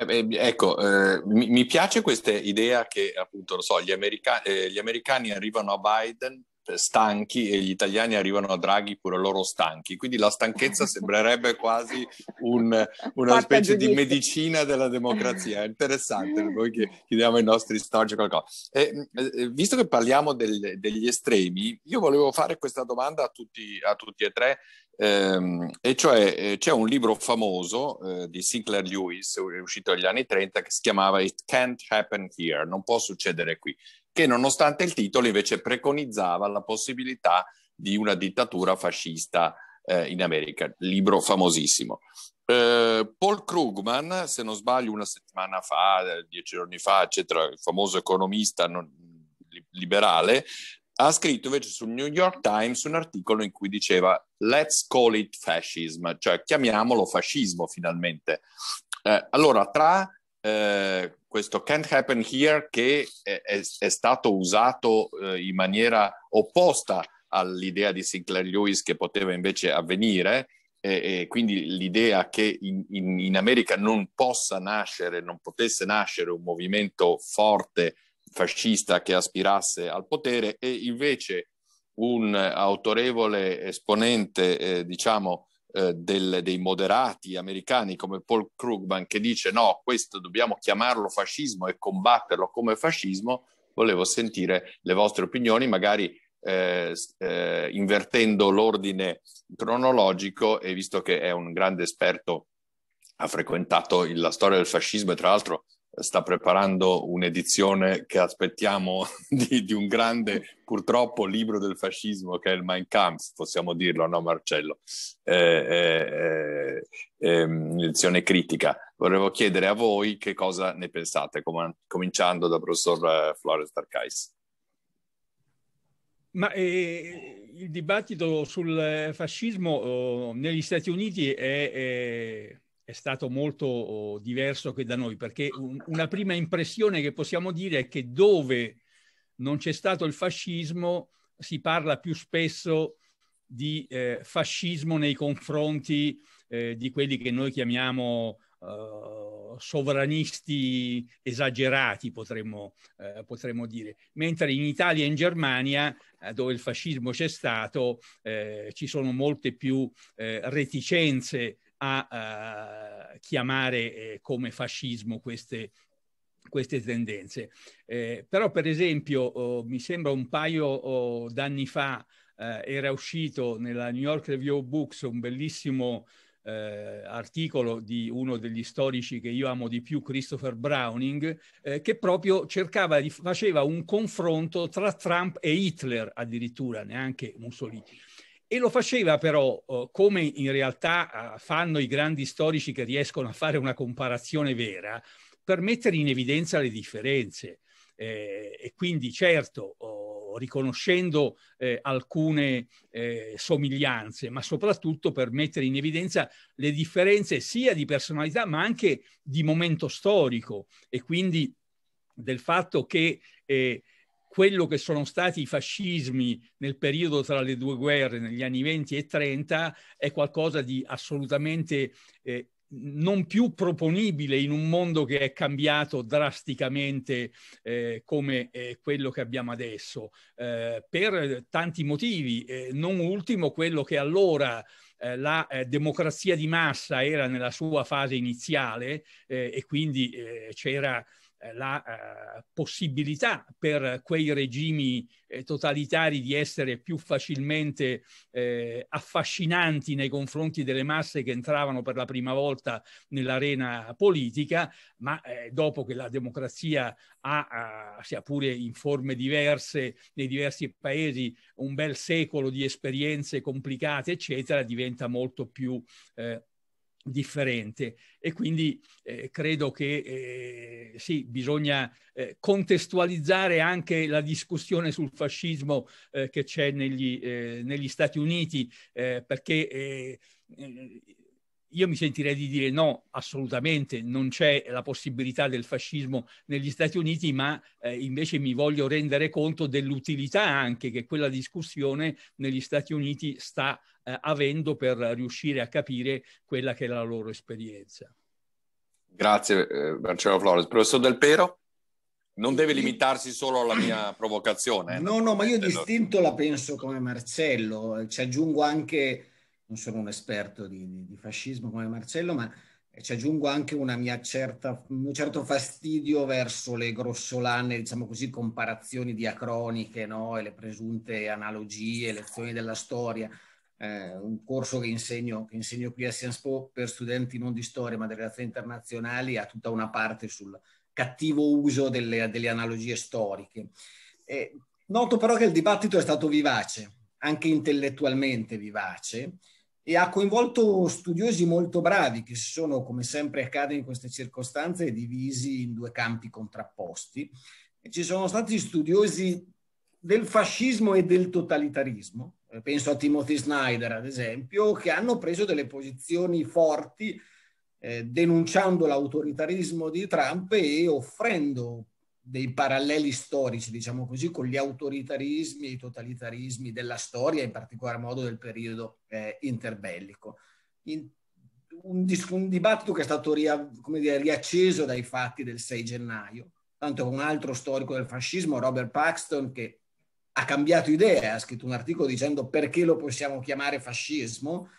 Eh, ecco, eh, mi, mi, piace questa idea che appunto, lo so, gli, america- eh, gli americani arrivano a Biden stanchi e gli italiani arrivano a Draghi pure loro stanchi, quindi la stanchezza *laughs* sembrerebbe quasi un, una specie di medicina della democrazia, è interessante, noi *laughs* chiediamo ai nostri storici qualcosa. E, eh, visto che parliamo del, degli estremi, io volevo fare questa domanda a tutti, a tutti e tre, ehm, e cioè eh, c'è un libro famoso eh, di Sinclair Lewis, uscito negli anni 30, che si chiamava It Can't Happen Here, non può succedere qui che nonostante il titolo invece preconizzava la possibilità di una dittatura fascista eh, in America, libro famosissimo. Eh, Paul Krugman, se non sbaglio una settimana fa, eh, dieci giorni fa, eccetera, il famoso economista non, liberale, ha scritto invece sul New York Times un articolo in cui diceva let's call it fascism, cioè chiamiamolo fascismo finalmente. Eh, allora, tra eh, questo can't happen here che è, è, è stato usato eh, in maniera opposta all'idea di Sinclair Lewis che poteva invece avvenire e, e quindi l'idea che in, in, in, America non possa nascere, non potesse nascere un movimento forte fascista che aspirasse al potere e invece un autorevole esponente, eh, diciamo, eh, del, dei moderati americani come Paul Krugman che dice no, questo dobbiamo chiamarlo fascismo e combatterlo come fascismo, volevo sentire le vostre opinioni, magari eh, eh, invertendo l'ordine cronologico e visto che è un grande esperto, ha frequentato il, la storia del fascismo e tra l'altro sta preparando un'edizione che aspettiamo *laughs* di, di, un grande, purtroppo, libro del fascismo che è il Mein Kampf, possiamo dirlo, no Marcello? Eh, eh, eh, un'edizione ehm, critica. Volevo chiedere a voi che cosa ne pensate, com- cominciando dal professor eh, Flores Tarkais. Ma eh, il dibattito sul eh, fascismo oh, negli Stati Uniti è, è è stato molto oh, diverso che da noi, perché un, una prima impressione che possiamo dire è che dove non c'è stato il fascismo si parla più spesso di eh, fascismo nei confronti eh, di quelli che noi chiamiamo Uh, sovranisti esagerati, potremmo, uh, potremmo, dire, mentre in Italia e in Germania, uh, dove il fascismo c'è stato, ci sono molte più reticenze a eh, chiamare eh, come fascismo queste, queste tendenze. Eh, però per esempio oh, mi sembra un paio oh, d'anni fa eh, era uscito nella New York Review Books un bellissimo eh, articolo di uno degli storici che io amo di più, Christopher Browning, eh, che proprio cercava di, faceva un confronto tra Trump e Hitler addirittura, neanche Mussolini. E lo faceva però, come in realtà fanno i grandi storici che riescono a fare una comparazione vera, per mettere in evidenza le differenze. Eh, e quindi certo, oh, riconoscendo eh, alcune eh, somiglianze, ma soprattutto per mettere in evidenza le differenze sia di personalità, ma anche di momento storico e quindi del fatto che eh, quello che sono stati i fascismi nel periodo tra le due guerre, negli anni 20 e 30, è qualcosa di assolutamente eh, non più proponibile in un mondo che è cambiato drasticamente eh, come eh, quello che abbiamo adesso, eh, per tanti motivi, eh, non ultimo quello che allora eh, la eh, democrazia di massa era nella sua fase iniziale eh, e quindi eh, c'era eh, la eh, possibilità per quei regimi eh, totalitari di essere più facilmente affascinanti nei confronti delle masse che entravano per la prima volta nell'arena politica, ma dopo che la democrazia ha, sia pure in forme diverse nei diversi paesi, un bel secolo di esperienze complicate, eccetera, diventa molto più eh, differente e quindi eh, credo che eh, sì, bisogna eh, contestualizzare anche la discussione sul fascismo eh, che c'è negli, eh, negli, Stati Uniti eh, perché io mi sentirei di dire no, assolutamente non c'è la possibilità del fascismo negli Stati Uniti, ma eh, invece mi voglio rendere conto dell'utilità anche che quella discussione negli Stati Uniti sta eh, avendo per riuscire a capire quella che è la loro esperienza. Grazie eh, Marcello Flores. Professor Del Pero? Non deve limitarsi solo alla mia *clears throat* provocazione. Eh? No, no, ma io distinto la penso come Marcello. Ci aggiungo anche, non sono un esperto di, di, di fascismo come Marcello, ma ci aggiungo anche certa, un certo fastidio verso le grossolane, diciamo così, comparazioni diacroniche no? e le presunte analogie, lezioni della storia eh, un corso che insegno, che insegno qui a Sciences Po per studenti non di storia ma delle relazioni internazionali ha tutta una parte sul cattivo uso delle, delle analogie storiche. Eh, noto però che il dibattito è stato vivace, anche intellettualmente vivace, e ha coinvolto studiosi molto bravi che si sono, come sempre accade in queste circostanze, divisi in due campi contrapposti. E ci sono stati studiosi del fascismo e del totalitarismo, eh, penso a Timothy Snyder ad esempio, che hanno preso delle posizioni forti eh, denunciando l'autoritarismo di Trump e offrendo dei paralleli storici, diciamo così, con gli autoritarismi e i totalitarismi della storia, in particolar modo del periodo eh, interbellico. In, un, dis- un, dibattito che è stato ria- dire, riacceso dai fatti del 6 gennaio, tanto con un altro storico del fascismo, Robert Paxton, che ha cambiato idea, ha scritto un articolo dicendo perché lo possiamo chiamare fascismo.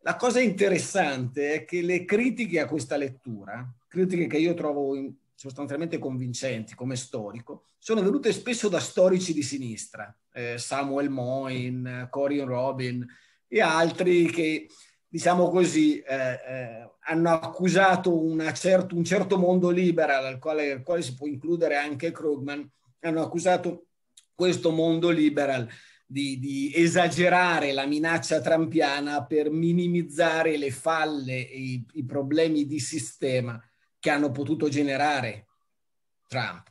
La cosa interessante è che le critiche a questa lettura, critiche che io trovo sostanzialmente convincenti come storico, sono venute spesso da storici di sinistra, eh, Samuel Moin, Corin Robin e altri che, diciamo così, eh, eh, hanno accusato certo, un certo mondo libero, al quale, quale si può includere anche Krugman, hanno accusato questo mondo liberal di, di, esagerare la minaccia trampiana per minimizzare le falle e i, i problemi di sistema che hanno potuto generare Trump.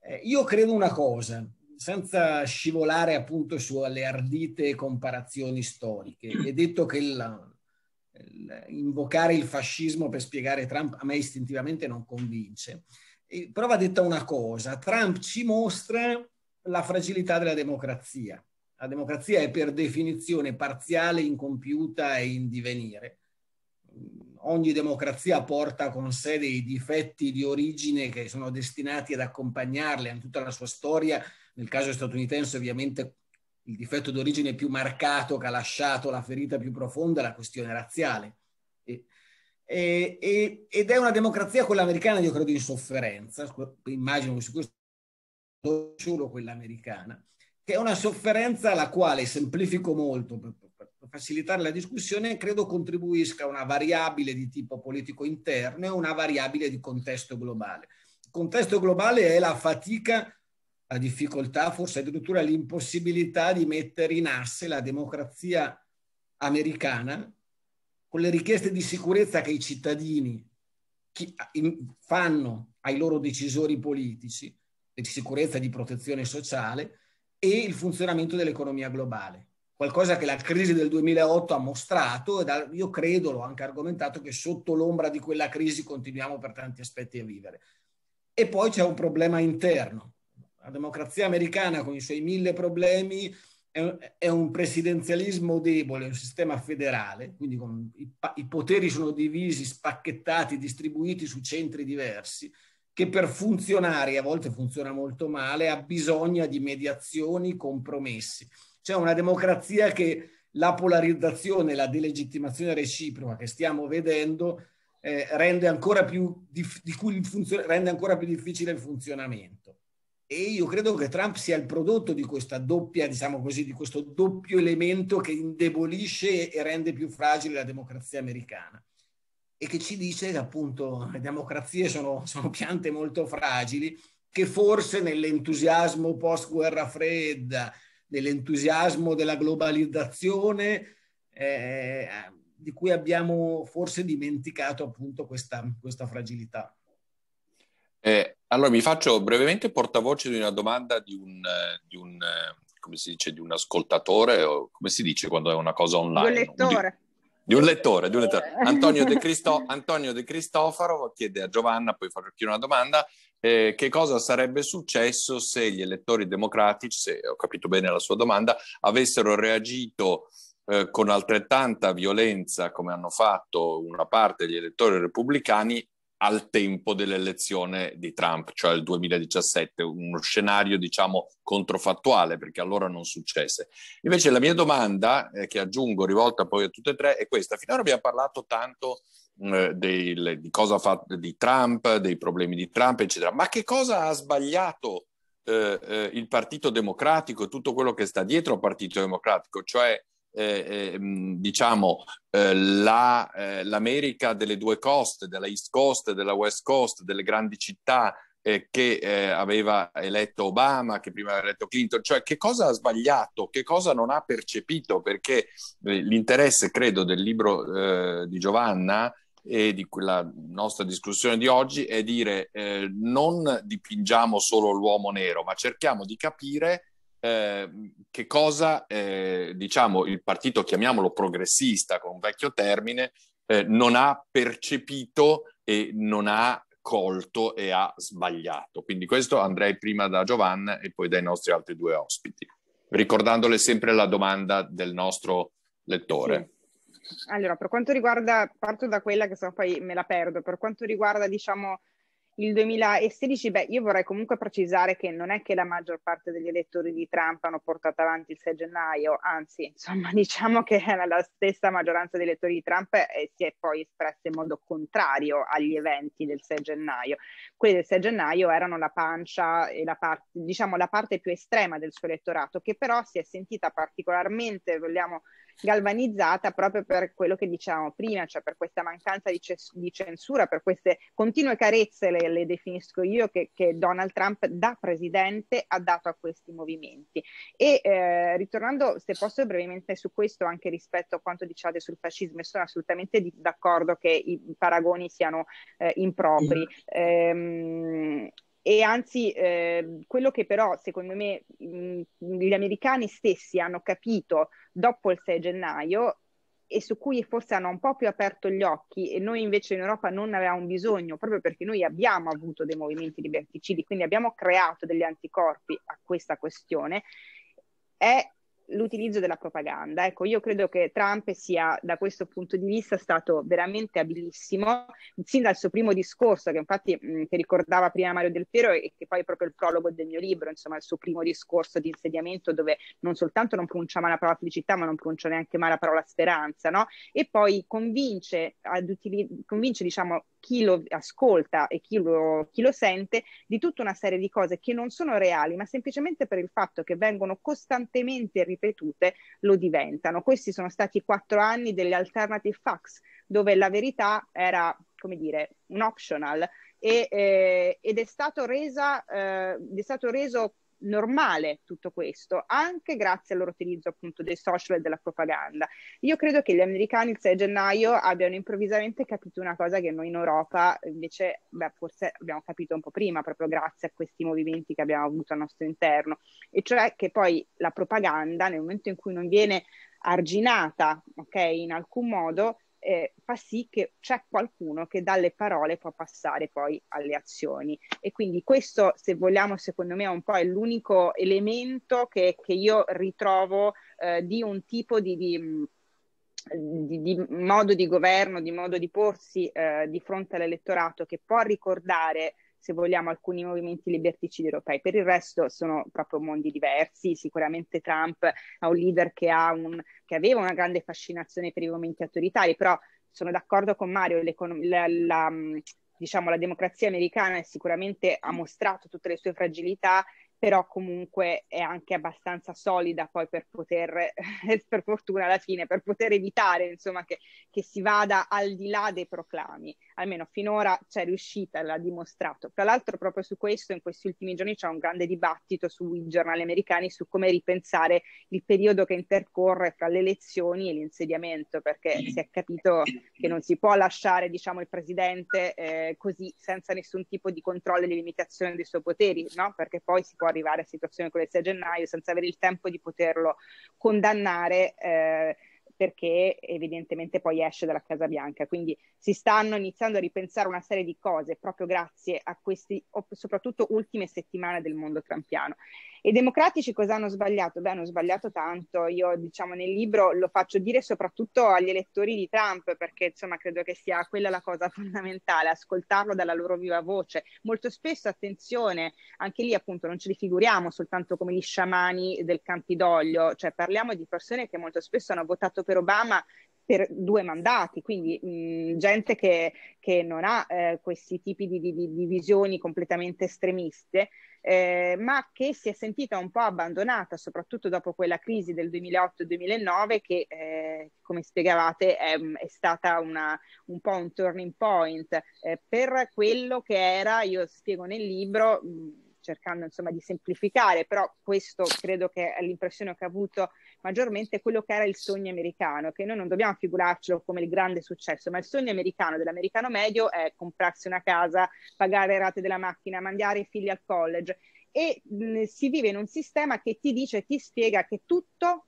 Eh, io credo una cosa, senza scivolare appunto sulle ardite comparazioni storiche, è detto che il, il, invocare il fascismo per spiegare Trump a me istintivamente non convince, però va detta una cosa, Trump ci mostra la fragilità della democrazia. La democrazia è per definizione parziale, incompiuta e in divenire. Ogni democrazia porta con sé dei difetti di origine che sono destinati ad accompagnarle in tutta la sua storia. Nel caso statunitense ovviamente il difetto d'origine più marcato che ha lasciato la ferita più profonda è la questione razziale. E, e, ed è una democrazia, quella americana, io credo, in sofferenza. Immagino che su questo solo quella americana, che è una sofferenza alla quale, semplifico molto per, per, facilitare la discussione, credo contribuisca una variabile di tipo politico interno e una variabile di contesto globale. Il contesto globale è la fatica, la difficoltà, forse addirittura l'impossibilità di mettere in asse la democrazia americana con le richieste di sicurezza che i cittadini fanno ai loro decisori politici di sicurezza e di protezione sociale e il funzionamento dell'economia globale. Qualcosa che la crisi del 2008 ha mostrato e io credo, l'ho anche argomentato, che sotto l'ombra di quella crisi continuiamo per tanti aspetti a vivere. E poi c'è un problema interno. La democrazia americana con i suoi mille problemi è un presidenzialismo debole, un sistema federale, quindi con, i, i poteri sono divisi, spacchettati, distribuiti su centri diversi che per funzionare, a volte funziona molto male, ha bisogno di mediazioni, compromessi. Cioè una democrazia che la polarizzazione, la delegittimazione reciproca che stiamo vedendo eh, rende, ancora più dif- di cui funzion- rende ancora più difficile il funzionamento. E io credo che Trump sia il prodotto di questa doppia, diciamo così, di questo doppio elemento che indebolisce e rende più fragile la democrazia americana e che ci dice che appunto le democrazie sono, *laughs* sono piante molto fragili, che forse nell'entusiasmo post-guerra fredda, nell'entusiasmo della globalizzazione, eh, eh, di cui abbiamo forse dimenticato appunto questa, questa fragilità. Eh, allora mi faccio brevemente portavoce di una domanda di un, di un, eh, come si dice, di un ascoltatore, o come si dice quando è una cosa online? Di un lettore. Di un lettore, di un lettore. Eh. Antonio, De Cristo, Antonio De Cristofaro chiede a Giovanna, poi farò anche una domanda, eh, che cosa sarebbe successo se gli elettori democratici, se ho capito bene la sua domanda, avessero reagito eh, con altrettanta violenza come hanno fatto una parte degli elettori repubblicani al tempo dell'elezione di Trump, cioè il 2017, uno scenario diciamo controfattuale perché allora non successe. Invece la mia domanda eh, che aggiungo rivolta poi a tutte e tre è questa. Finora abbiamo parlato tanto eh, del, di cosa ha fatto di Trump, dei problemi di Trump, eccetera, ma che cosa ha sbagliato eh, eh il Partito Democratico e tutto quello che sta dietro al Partito Democratico? Cioè eh, eh, mm, diciamo, eh, la, eh, l'America delle due coste, della East Coast della West Coast, delle grandi città eh, che eh, aveva eletto Obama, che prima aveva eletto Clinton, cioè che cosa ha sbagliato, che cosa non ha percepito, perché l'interesse, credo, del libro di Giovanna e di quella nostra discussione di oggi è dire non dipingiamo solo l'uomo nero, ma cerchiamo di capire Ehm, che cosa eh, diciamo il partito, chiamiamolo progressista con un vecchio termine, eh, non ha percepito e non ha colto e ha sbagliato. Quindi questo andrei prima da Giovanna e poi dai nostri altri due ospiti, ricordandole sempre la domanda del nostro lettore. Sì. Allora, per quanto riguarda, parto da quella che sennò poi me la perdo, per quanto riguarda diciamo il 2016, beh, io vorrei comunque precisare che non è che la maggior parte degli elettori di Trump hanno portato avanti il 6 gennaio, anzi, insomma, *laughs* diciamo che la stessa maggioranza degli elettori di Trump eh, si è poi espressa in modo contrario agli eventi del 6 gennaio. Quelli del 6 gennaio erano la pancia e la parte, diciamo, la parte più estrema del suo elettorato, che però si è sentita particolarmente, vogliamo galvanizzata proprio per quello che dicevamo prima, cioè per questa mancanza di, ces- di censura, per queste continue carezze, le, le definisco io, che, che, Donald Trump da presidente ha dato a questi movimenti. E eh, ritornando, se posso brevemente su questo, anche rispetto a quanto dicevate sul fascismo, sono assolutamente di- d'accordo che i paragoni siano eh, impropri. Mm. Ehm, e anzi, eh, quello che però secondo me mh, gli americani stessi hanno capito dopo il 6 gennaio e su cui forse hanno un po' più aperto gli occhi e noi invece in Europa non avevamo bisogno, proprio perché noi abbiamo avuto dei movimenti liberticidi, quindi abbiamo creato degli anticorpi a questa questione, è l'utilizzo della propaganda. Ecco, io credo che Trump sia da questo punto di vista stato veramente abilissimo, sin dal suo primo discorso, che infatti mh, che ricordava prima Mario Del Piero e che poi è proprio il prologo del mio libro, insomma il suo primo discorso di insediamento dove non soltanto non pronuncia mai la parola felicità, ma non pronuncia neanche mai la parola speranza, no? E poi convince, ad utili- convince diciamo, chi lo ascolta e chi lo, chi lo sente di tutta una serie di cose che non sono reali, ma semplicemente per il fatto che vengono costantemente ripetute lo diventano. Questi sono stati quattro anni delle alternative facts, dove la verità era, come dire, un optional e, eh, ed è stato, resa, eh, è stato reso normale tutto questo, anche grazie al loro utilizzo appunto dei social e della propaganda. Io credo che gli americani il 6 gennaio abbiano improvvisamente capito una cosa che noi in Europa invece beh, forse abbiamo capito un po' prima, proprio grazie a questi movimenti che abbiamo avuto al nostro interno, e cioè che poi la propaganda nel momento in cui non viene arginata, ok, in alcun modo, eh, fa sì che c'è qualcuno che dalle parole può passare poi alle azioni. E quindi questo, se vogliamo, secondo me è un po' è l'unico elemento che, che io ritrovo eh, di un tipo di, di di, di, modo di governo, di modo di porsi eh, di fronte all'elettorato che può ricordare se vogliamo, alcuni movimenti liberticidi europei. Per il resto sono proprio mondi diversi. Sicuramente Trump è un leader che, ha un, che aveva una grande fascinazione per i movimenti autoritari, però sono d'accordo con Mario, la, la, diciamo, la democrazia americana sicuramente ha mostrato tutte le sue fragilità però comunque è anche abbastanza solida poi per poter, *laughs* per fortuna alla fine, per poter evitare insomma che, che si vada al di là dei proclami almeno finora c'è riuscita, l'ha dimostrato. Tra l'altro proprio su questo in questi ultimi giorni c'è un grande dibattito sui giornali americani su come ripensare il periodo che intercorre fra le elezioni e l'insediamento, perché si è capito che non si può lasciare diciamo, il presidente eh, così senza nessun tipo di controllo e di limitazione dei suoi poteri, no? perché poi si può arrivare a situazioni come il 6 gennaio senza avere il tempo di poterlo condannare. Eh, perché evidentemente poi esce dalla Casa Bianca. Quindi si stanno iniziando a ripensare una serie di cose proprio grazie a queste, soprattutto ultime settimane del mondo trampiano. I democratici cosa hanno sbagliato? Beh, hanno sbagliato tanto. Io, diciamo, nel libro lo faccio dire soprattutto agli elettori di Trump, perché insomma credo che sia quella la cosa *laughs* fondamentale, ascoltarlo dalla loro viva voce. Molto spesso, attenzione, anche lì appunto non ce li figuriamo soltanto come gli sciamani del Campidoglio, cioè parliamo di persone che molto spesso hanno votato per Obama per due mandati, quindi mh, gente che, che, non ha eh, questi tipi di, di, di, visioni completamente estremiste, eh, ma che si è sentita un po' abbandonata, soprattutto dopo quella crisi del 2008-2009 che, eh, come spiegavate, è, è stata una, un po' un turning point eh, per quello che era, io spiego nel libro, mh, cercando insomma di semplificare, però questo credo che è l'impressione che ha avuto maggiormente quello che era il sogno americano, che noi non dobbiamo figurarcelo come il grande successo, ma il sogno americano dell'americano medio è comprarsi una casa, pagare le rate della macchina, mandare i figli al college e mh, mm, si vive in un sistema che ti dice, ti spiega che tutto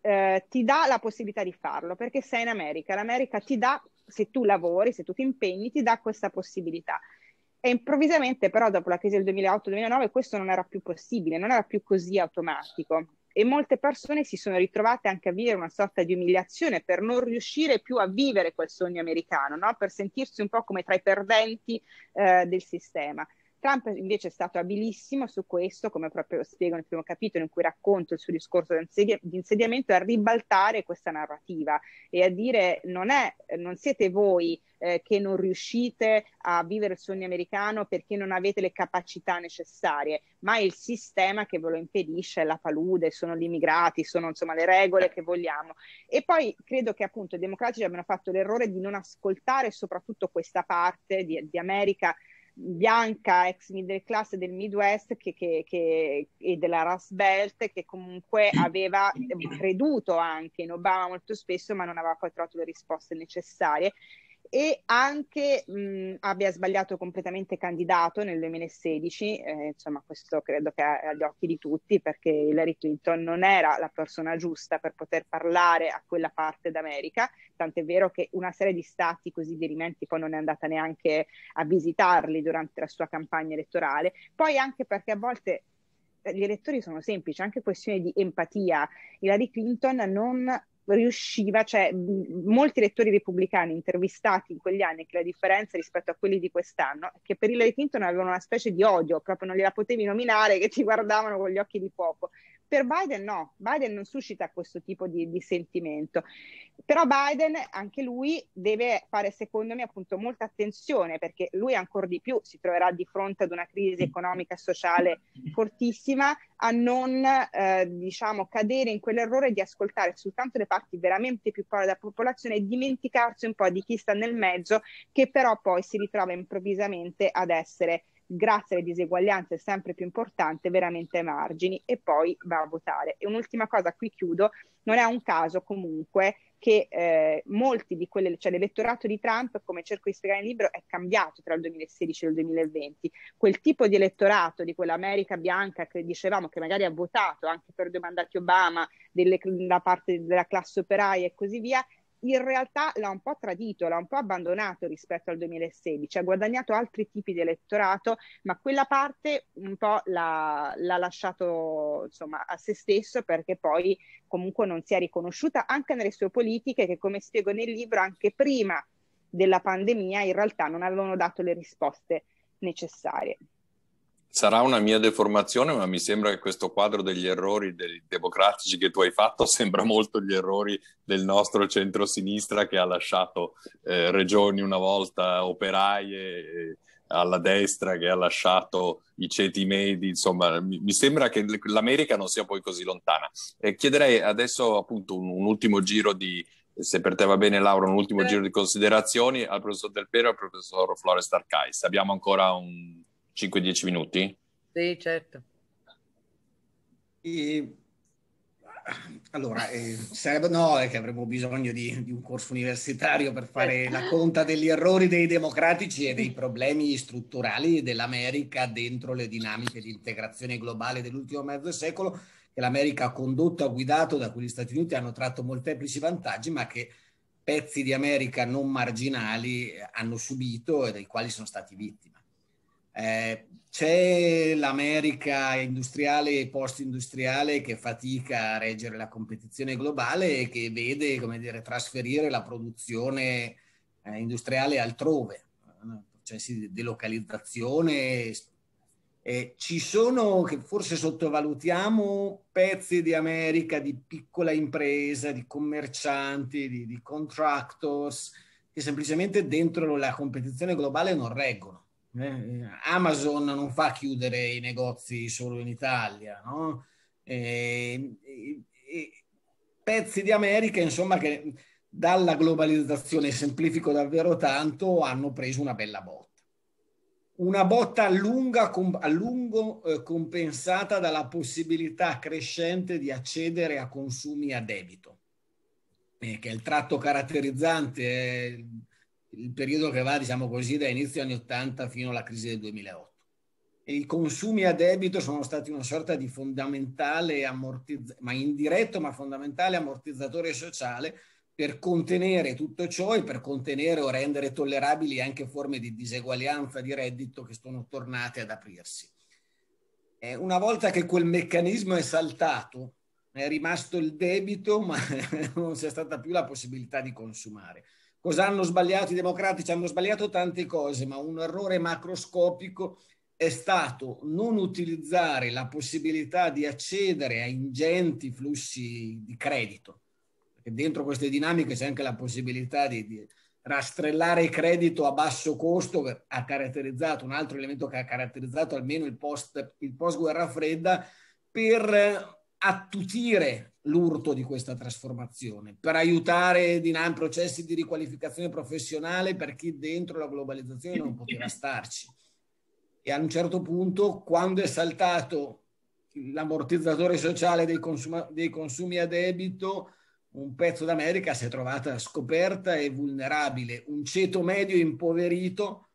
eh, ti dà la possibilità di farlo perché sei in America, l'America ti dà, se tu lavori, se tu ti impegni, ti dà questa possibilità. E improvvisamente però dopo la crisi del 2008-2009 questo non era più possibile, non era più così automatico e molte persone si sono ritrovate anche a vivere una sorta di umiliazione per non riuscire più a vivere quel sogno americano, no? per sentirsi un po' come tra i perdenti eh, del sistema. Trump invece è stato abilissimo su questo, come proprio spiego nel primo capitolo in cui racconto il suo discorso di insediamento, a ribaltare questa narrativa e a dire non, è, non siete voi eh, che non riuscite a vivere il sogno americano perché non avete le capacità necessarie, ma è il sistema che ve lo impedisce, è la palude, sono gli immigrati, sono insomma le regole che vogliamo. E poi credo che appunto i democratici abbiano fatto l'errore di non ascoltare soprattutto questa parte di, di America bianca ex middle class del Midwest che, che, che, e della Rust Belt che comunque aveva ehm, creduto anche in Obama molto spesso ma non aveva poi trovato le risposte necessarie e anche mh, abbia sbagliato completamente candidato nel 2016, eh, insomma questo credo che è agli occhi di tutti perché Hillary Clinton non era la persona giusta per poter parlare a quella parte d'America, tant'è vero che una serie di stati così dirimenti poi non è andata neanche a visitarli durante la sua campagna elettorale, poi anche perché a volte eh, gli elettori sono semplici, anche questione di empatia, Hillary Clinton non riusciva, cioè molti lettori repubblicani intervistati in quegli anni, che la differenza rispetto a quelli di quest'anno, che per Hillary Clinton avevano una specie di odio, proprio non gliela potevi nominare, che ti guardavano con gli occhi di fuoco. Per Biden no, Biden non suscita questo tipo di, di sentimento, però Biden, anche lui, deve fare secondo me appunto molta attenzione perché lui ancora di più si troverà di fronte ad una crisi economica e sociale fortissima a non eh, diciamo cadere in quell'errore di ascoltare soltanto le parti veramente più povere della popolazione e dimenticarsi un po' di chi sta nel mezzo che però poi si ritrova improvvisamente ad essere grazie alle diseguaglianze sempre più importante, veramente ai margini e poi va a votare. E un'ultima cosa, qui chiudo, non è un caso comunque che eh, molti di quelle, cioè l'elettorato di Trump, come cerco di spiegare nel libro, è cambiato tra il 2016 e il 2020. Quel tipo di elettorato di quell'America bianca che dicevamo che magari ha votato anche per due mandati Obama, delle, da parte della classe operaia e così via, in realtà l'ha un po' tradito, l'ha un po' abbandonato rispetto al 2016, ha guadagnato altri tipi di elettorato, ma quella parte un po' l'ha, l'ha lasciato insomma, a se stesso perché poi comunque non si è riconosciuta anche nelle sue politiche che come spiego nel libro anche prima della pandemia in realtà non avevano dato le risposte necessarie. Sarà una mia deformazione, ma mi sembra che questo quadro degli errori dei democratici che tu hai fatto *laughs* sembra molto gli errori del nostro centrosinistra che ha lasciato eh, regioni una volta operaie eh, alla destra, che ha lasciato i ceti medi, insomma, mi, mi sembra che l'America non sia poi così lontana. Eh, chiederei adesso appunto un, un ultimo giro di, se per te va bene Laura, un ultimo giro di considerazioni al professor Del Pero e al professor Flores Arcais. Abbiamo ancora un 5-10 minuti? Sì, certo. E... Allora, eh, sarebbe no, è che avremmo bisogno di, di, un corso universitario per fare eh. la conta degli errori dei democratici e dei problemi strutturali dell'America dentro le dinamiche di integrazione globale dell'ultimo mezzo secolo, che l'America ha condotto, ha guidato, da cui gli Stati Uniti hanno tratto molteplici vantaggi, ma che pezzi di America non marginali hanno subito e dei quali sono stati vittime. Eh, c'è l'America industriale e post-industriale che fatica a reggere la competizione globale e che vede, come dire, trasferire la produzione eh, industriale altrove, processi di delocalizzazione. Eh, ci sono, che forse sottovalutiamo, pezzi di America di piccola impresa, di commercianti, di, di contractors, che semplicemente dentro la competizione globale non reggono eh, eh, Amazon non fa chiudere i negozi solo in Italia, no? E, e, pezzi di America, insomma, che dalla globalizzazione, semplifico davvero tanto, hanno preso una bella botta. Una botta a, lunga, a lungo eh, compensata dalla possibilità crescente di accedere a consumi a debito, eh, che è il tratto caratterizzante. Eh, il periodo che va, diciamo così, da inizio anni 80 fino alla crisi del 2008. E I consumi a debito sono stati una sorta di fondamentale, ammortizzatore, ma indiretto, ma fondamentale ammortizzatore sociale per contenere tutto ciò e per contenere o rendere tollerabili anche forme di diseguaglianza di reddito che sono tornate ad aprirsi. Eh, una volta che quel meccanismo è saltato, è rimasto il debito, ma *laughs* non c'è stata più la possibilità di consumare. Cosa hanno sbagliato i democratici? Hanno sbagliato tante cose, ma un errore macroscopico è stato non utilizzare la possibilità di accedere a ingenti flussi di credito. Perché dentro queste dinamiche c'è anche la possibilità di, di rastrellare credito a basso costo, che ha caratterizzato un altro elemento che ha caratterizzato almeno il post, il post guerra fredda, per attutire l'urto di questa trasformazione, per aiutare in processi di riqualificazione professionale per chi dentro la globalizzazione non poteva starci. E a un certo punto, quando è saltato l'ammortizzatore sociale dei, consuma- dei consumi a debito, un pezzo d'America si è trovata scoperta e vulnerabile, un ceto medio impoverito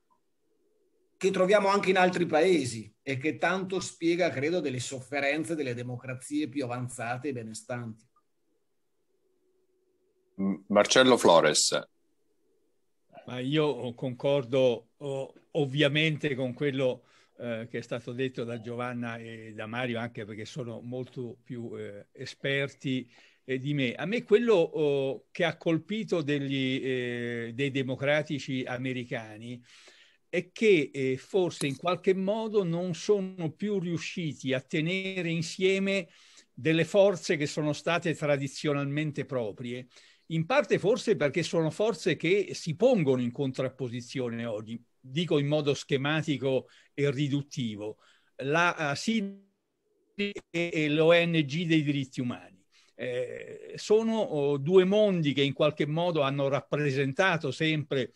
che troviamo anche in altri paesi e che tanto spiega, credo, delle sofferenze delle democrazie più avanzate e benestanti. Marcello Flores. Ma io concordo ovviamente con quello eh, che è stato detto da Giovanna e da Mario, anche perché sono molto più eh, esperti eh, di me. A me quello oh, che ha colpito degli, eh, dei democratici americani è che eh, forse in qualche modo non sono più riusciti a tenere insieme delle forze che sono state tradizionalmente proprie, in parte forse perché sono forze che si pongono in contrapposizione oggi, dico in modo schematico e riduttivo, la eh, SID e l'ONG dei diritti umani. Eh, sono oh, due mondi che in qualche modo hanno rappresentato sempre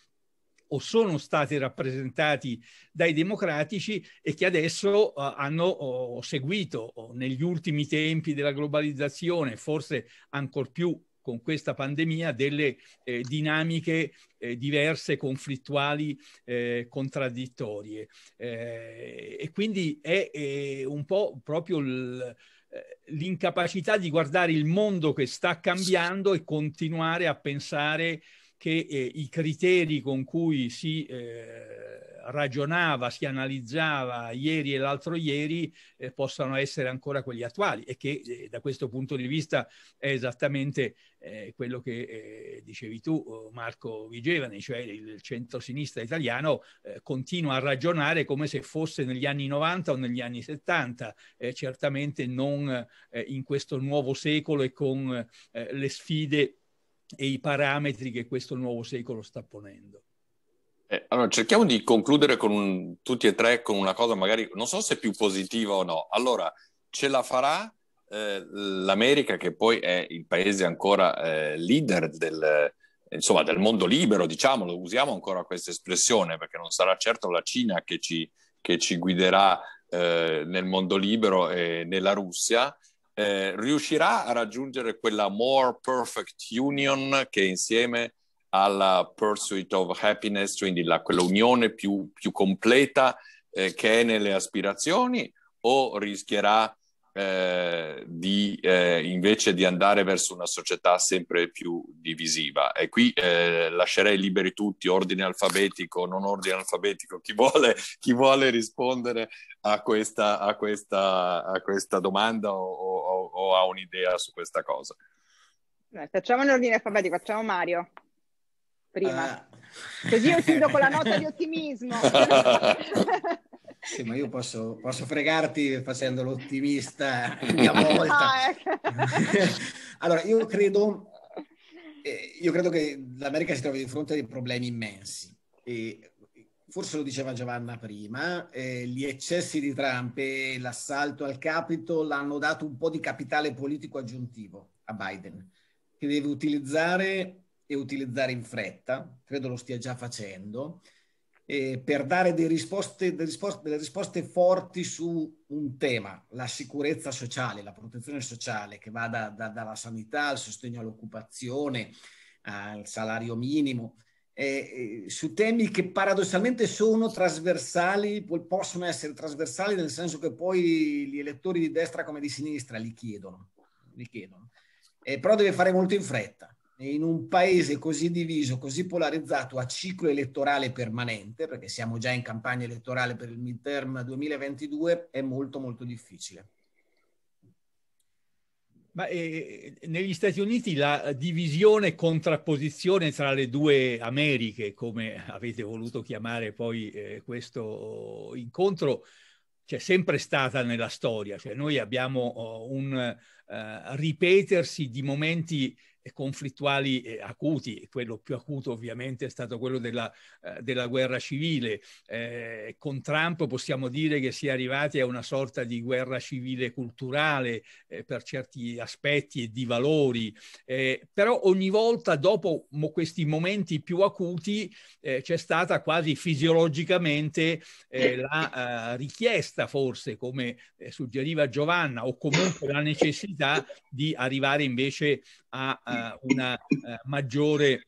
o sono stati rappresentati dai democratici e che adesso uh, hanno oh, seguito oh, negli ultimi tempi della globalizzazione, forse ancor più con questa pandemia, delle eh, dinamiche eh, diverse, conflittuali, eh, contraddittorie. Eh, e quindi è, è, un po' proprio il eh, l'incapacità di guardare il mondo che sta cambiando e continuare a pensare che eh, i criteri con cui si eh, ragionava, si analizzava ieri e l'altro ieri eh, possano essere ancora quelli attuali e che eh, da questo punto di vista è esattamente eh, quello che eh, dicevi tu oh, Marco Vigevani, cioè il centro-sinistra italiano eh, continua a ragionare come se fosse negli anni 90 o negli anni 70, eh, certamente non in questo nuovo secolo e con le sfide e i parametri che questo nuovo secolo sta ponendo. Eh, allora, cerchiamo di concludere con un, tutti e tre con una cosa magari, non so se più positiva o no. Allora, ce la farà eh, l'America, che poi è il paese ancora eh, leader del, insomma, del mondo libero, diciamolo, usiamo ancora questa espressione, perché non sarà certo la Cina che ci, che ci guiderà eh, nel mondo libero e nella Russia. Eh, riuscirà a raggiungere quella more perfect union che insieme alla pursuit of happiness, quindi la, quella unione più, più completa eh, che è nelle aspirazioni, o rischierà eh, di, eh, invece di andare verso una società sempre più divisiva. E qui eh, lascerei liberi tutti, ordine alfabetico, non ordine alfabetico, chi vuole, chi vuole rispondere a questa, a questa, a questa domanda o, o, o, ha un'idea su questa cosa. facciamo in ordine alfabetico, facciamo Mario prima. Ah. Così io chiudo con la nota di ottimismo. *laughs* *laughs* Sì, ma io posso, posso fregarti facendo l'ottimista *laughs* a volta. Ah, ecco. *laughs* allora, io credo, eh, io credo che l'America si trovi di fronte a dei problemi immensi. E forse lo diceva Giovanna prima, eh, gli eccessi di Trump e l'assalto al Capitol hanno dato un po' di capitale politico aggiuntivo a Biden, che deve utilizzare e utilizzare in fretta, credo lo stia già facendo, eh, per dare risposte, risposte, delle risposte forti su un tema, la sicurezza sociale, la protezione sociale, che va da, da, dalla sanità al sostegno all'occupazione, al salario minimo, eh, eh su temi che paradossalmente sono trasversali, possono essere trasversali nel senso che poi gli elettori di destra come di sinistra li chiedono, li chiedono. Eh, però deve fare molto in fretta in un paese così diviso, così polarizzato a ciclo elettorale permanente, perché siamo già in campagna elettorale per il midterm 2022, è molto molto difficile. Ma eh, negli Stati Uniti la divisione, e contrapposizione tra le due Americhe, come avete voluto chiamare poi eh, questo incontro, c'è sempre stata nella storia. Cioè noi abbiamo oh, un eh, ripetersi di momenti conflittuali acuti, quello più acuto ovviamente è stato quello della, eh, della guerra civile. Eh, con Trump possiamo dire che si è arrivati a una sorta di guerra civile culturale eh, per certi aspetti e di valori, eh, però ogni volta dopo mo questi momenti più acuti c'è stata quasi fisiologicamente la richiesta forse, come suggeriva Giovanna, o comunque la necessità di arrivare invece a uh, eh, una uh, maggiore,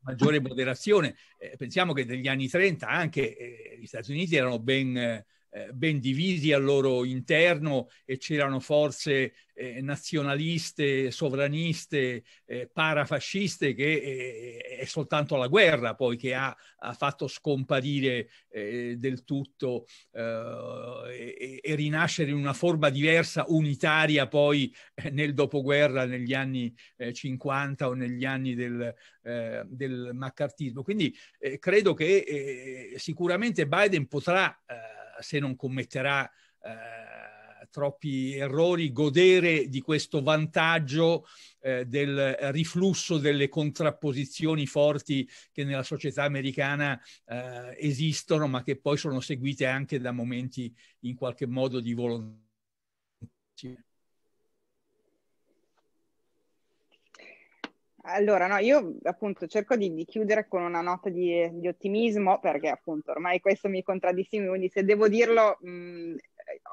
maggiore moderazione. Eh, pensiamo che negli anni 30 anche eh, gli Stati Uniti erano ben eh, eh, ben divisi al loro interno e c'erano forze eh, nazionaliste, sovraniste, eh, parafasciste che eh, è soltanto la guerra poi che ha, ha fatto scomparire eh, del tutto e, e, rinascere in una forma diversa, unitaria poi nel dopoguerra, negli anni 50 o negli anni del, del maccartismo. Quindi credo che sicuramente Biden potrà se non commetterà eh, troppi errori, godere di questo vantaggio eh, del riflusso delle contrapposizioni forti che nella società americana eh, esistono, ma che poi sono seguite anche da momenti in qualche modo di volontà. Allora, no, io appunto cerco di, di chiudere con una nota di, di, ottimismo perché appunto ormai questo mi contraddistingue, quindi se devo dirlo mh,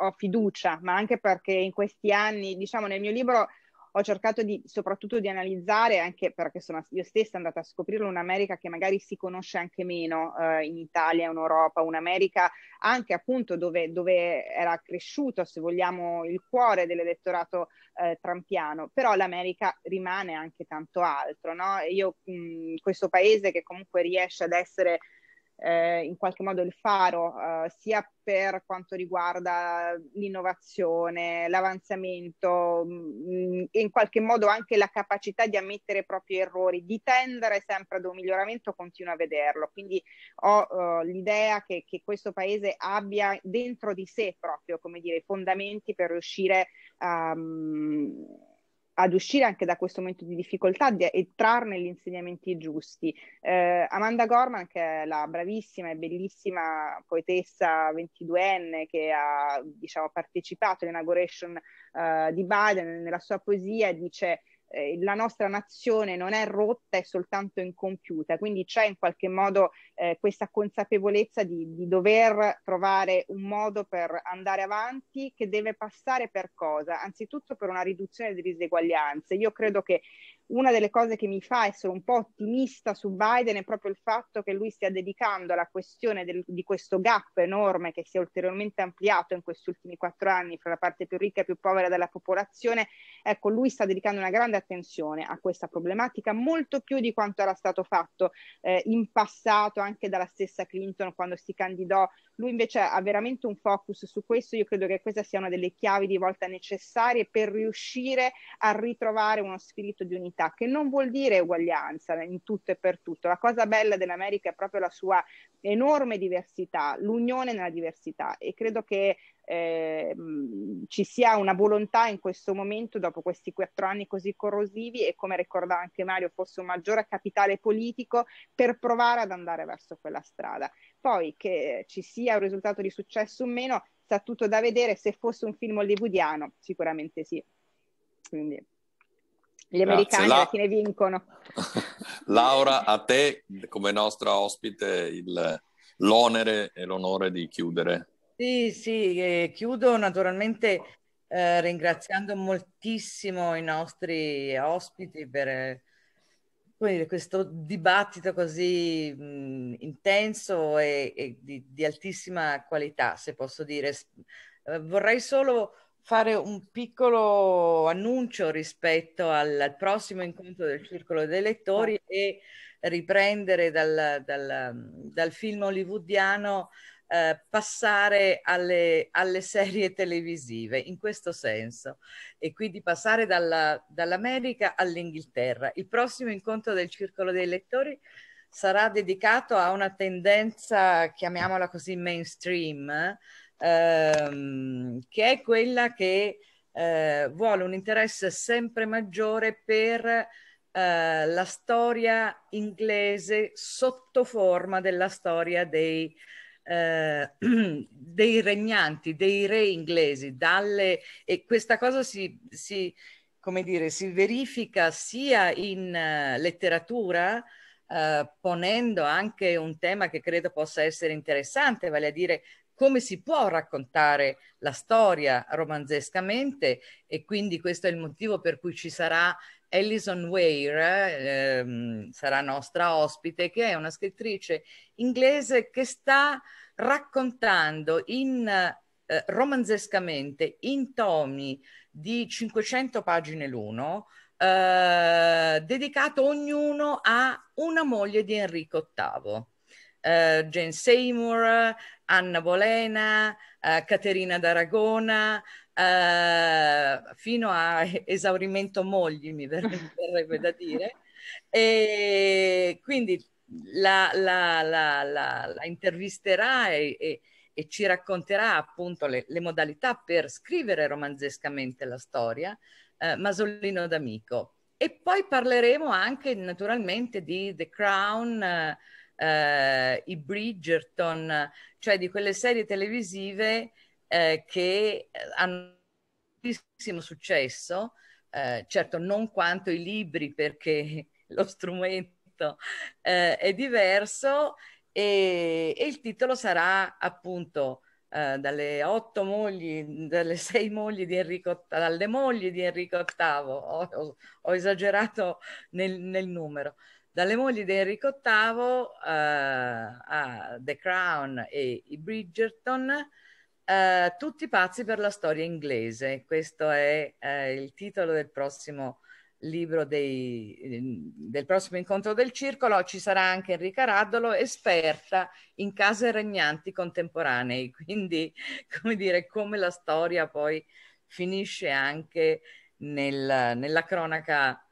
ho fiducia, ma anche perché in questi anni, diciamo nel mio libro ho cercato di, soprattutto di analizzare, anche perché sono io stessa andata a scoprirlo un'America che magari si conosce anche meno eh, in Italia, in Europa, un'America anche appunto dove, dove, era cresciuto, se vogliamo, il cuore dell'elettorato eh, trampiano, però l'America rimane anche tanto altro. No? Io mh, questo paese che comunque riesce ad essere eh, in qualche modo il faro eh, sia per quanto riguarda l'innovazione, l'avanzamento mh, mm, e in qualche modo anche la capacità di ammettere i propri errori, di tendere sempre ad un miglioramento, continuo a vederlo. Quindi ho eh, l'idea che, che, questo paese abbia dentro di sé proprio, come dire, i fondamenti per riuscire a... Um, ad uscire anche da questo momento di difficoltà di, e trarne gli insegnamenti giusti. Eh, Amanda Gorman, che è la bravissima e bellissima poetessa 22enne che ha diciamo, partecipato all'inauguration eh, di Biden, nella sua poesia dice eh, la nostra nazione non è rotta, è soltanto incompiuta. Quindi c'è in qualche modo eh, questa consapevolezza di, di dover trovare un modo per andare avanti che deve passare per cosa? Anzitutto per una riduzione delle diseguaglianze. Io credo che una delle cose che mi fa essere un po' ottimista su Biden è proprio il fatto che lui stia dedicando alla questione del, di questo gap enorme che si è ulteriormente ampliato in questi ultimi quattro anni fra la parte più ricca e più povera della popolazione, ecco lui sta dedicando una grande attenzione a questa problematica molto più di quanto era stato fatto eh, in passato anche dalla stessa Clinton quando si candidò. Lui invece ha veramente un focus su questo, io credo che questa sia una delle chiavi di volta necessarie per riuscire a ritrovare uno spirito di unità opportunità, che non vuol dire uguaglianza in tutto e per tutto. La cosa bella dell'America è proprio la sua enorme diversità, l'unione nella diversità e credo che eh, ci sia una volontà in questo momento, dopo questi quattro anni così corrosivi e come ricordava anche Mario, fosse un maggiore capitale politico per provare ad andare verso quella strada. Poi che ci sia un risultato di successo o meno, sta tutto da vedere, se fosse un film hollywoodiano sicuramente sì. Quindi. Gli americani alla fine vincono. *laughs* Laura, a te come nostra ospite il, l'onere e l'onore di chiudere. Sì, sì, eh, chiudo naturalmente eh, ringraziando moltissimo i nostri ospiti per eh, dire, questo dibattito così mh, intenso e, e di, di, altissima qualità, se posso dire. Eh, vorrei solo fare un piccolo annuncio rispetto al, al prossimo incontro del Circolo dei Lettori e riprendere dal, dal, dal film hollywoodiano eh, passare alle, alle, serie televisive in questo senso e quindi passare dalla, dall'America all'Inghilterra. Il prossimo incontro del Circolo dei Lettori sarà dedicato a una tendenza, chiamiamola così, mainstream, eh? ehm, che è quella che eh, vuole un interesse sempre maggiore per eh, la storia inglese sotto forma della storia dei, eh, *clears throat* dei regnanti, dei re inglesi, dalle, e questa cosa si, si, come dire, si verifica sia in eh, letteratura, uh, ponendo anche un tema che credo possa essere interessante, vale a dire come si può raccontare la storia romanzescamente e quindi questo è il motivo per cui ci sarà Alison Weir, ehm, sarà nostra ospite, che è una scrittrice inglese che sta raccontando in, eh, romanzescamente in tomi di 500 pagine l'uno, eh, dedicato ognuno a una moglie di Enrico VIII eh, Jane Seymour, Anna Bolena, eh, Caterina d'Aragona, eh, fino a esaurimento mogli, mi verrebbe da dire. E quindi la, la, la, la intervisterà e, e, e, ci racconterà appunto le, le, modalità per scrivere romanzescamente la storia, eh, Masolino d'Amico. E poi parleremo anche naturalmente di The Crown. Eh, eh, i Bridgerton, cioè di quelle serie televisive eh, che hanno grandissimo successo, eh, certo non quanto i libri perché *laughs* lo strumento eh, è diverso e, e, il titolo sarà appunto eh, dalle otto mogli, dalle *laughs* sei mogli di Enrico, dalle mogli di Enrico VIII, ho, ho, ho esagerato nel, nel numero, dalle mogli di Enrico VIII eh, a The Crown e i Bridgerton, eh, tutti pazzi per la storia inglese. Questo è eh, il titolo del prossimo libro dei, ehm, del prossimo incontro del circolo ci sarà anche Enrica Raddolo, esperta in case regnanti contemporanei, *laughs* quindi come dire come la storia poi finisce anche nel, nella, cronaca,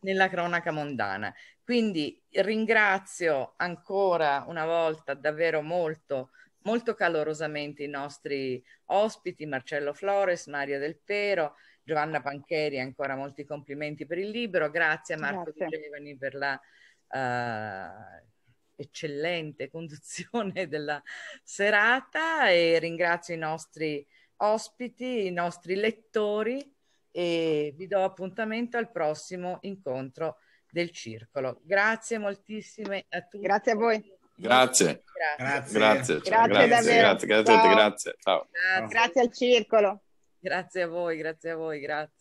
nella cronaca mondana. Quindi ringrazio ancora una volta davvero molto, molto calorosamente i nostri ospiti, Marcello Flores, Maria Del Pero, Giovanna Pancheri, ancora molti complimenti per il libro, grazie a Marco grazie. Di Giovani per la... Uh, eccellente *laughs* conduzione della serata e ringrazio i nostri ospiti, i nostri lettori e vi do appuntamento al prossimo incontro del circolo. Grazie moltissime a tutti. Grazie a voi. Grazie. Grazie. Grazie, grazie, cioè, grazie, grazie, grazie, grazie, grazie, grazie, grazie, grazie al circolo. Grazie a voi, grazie a voi, grazie.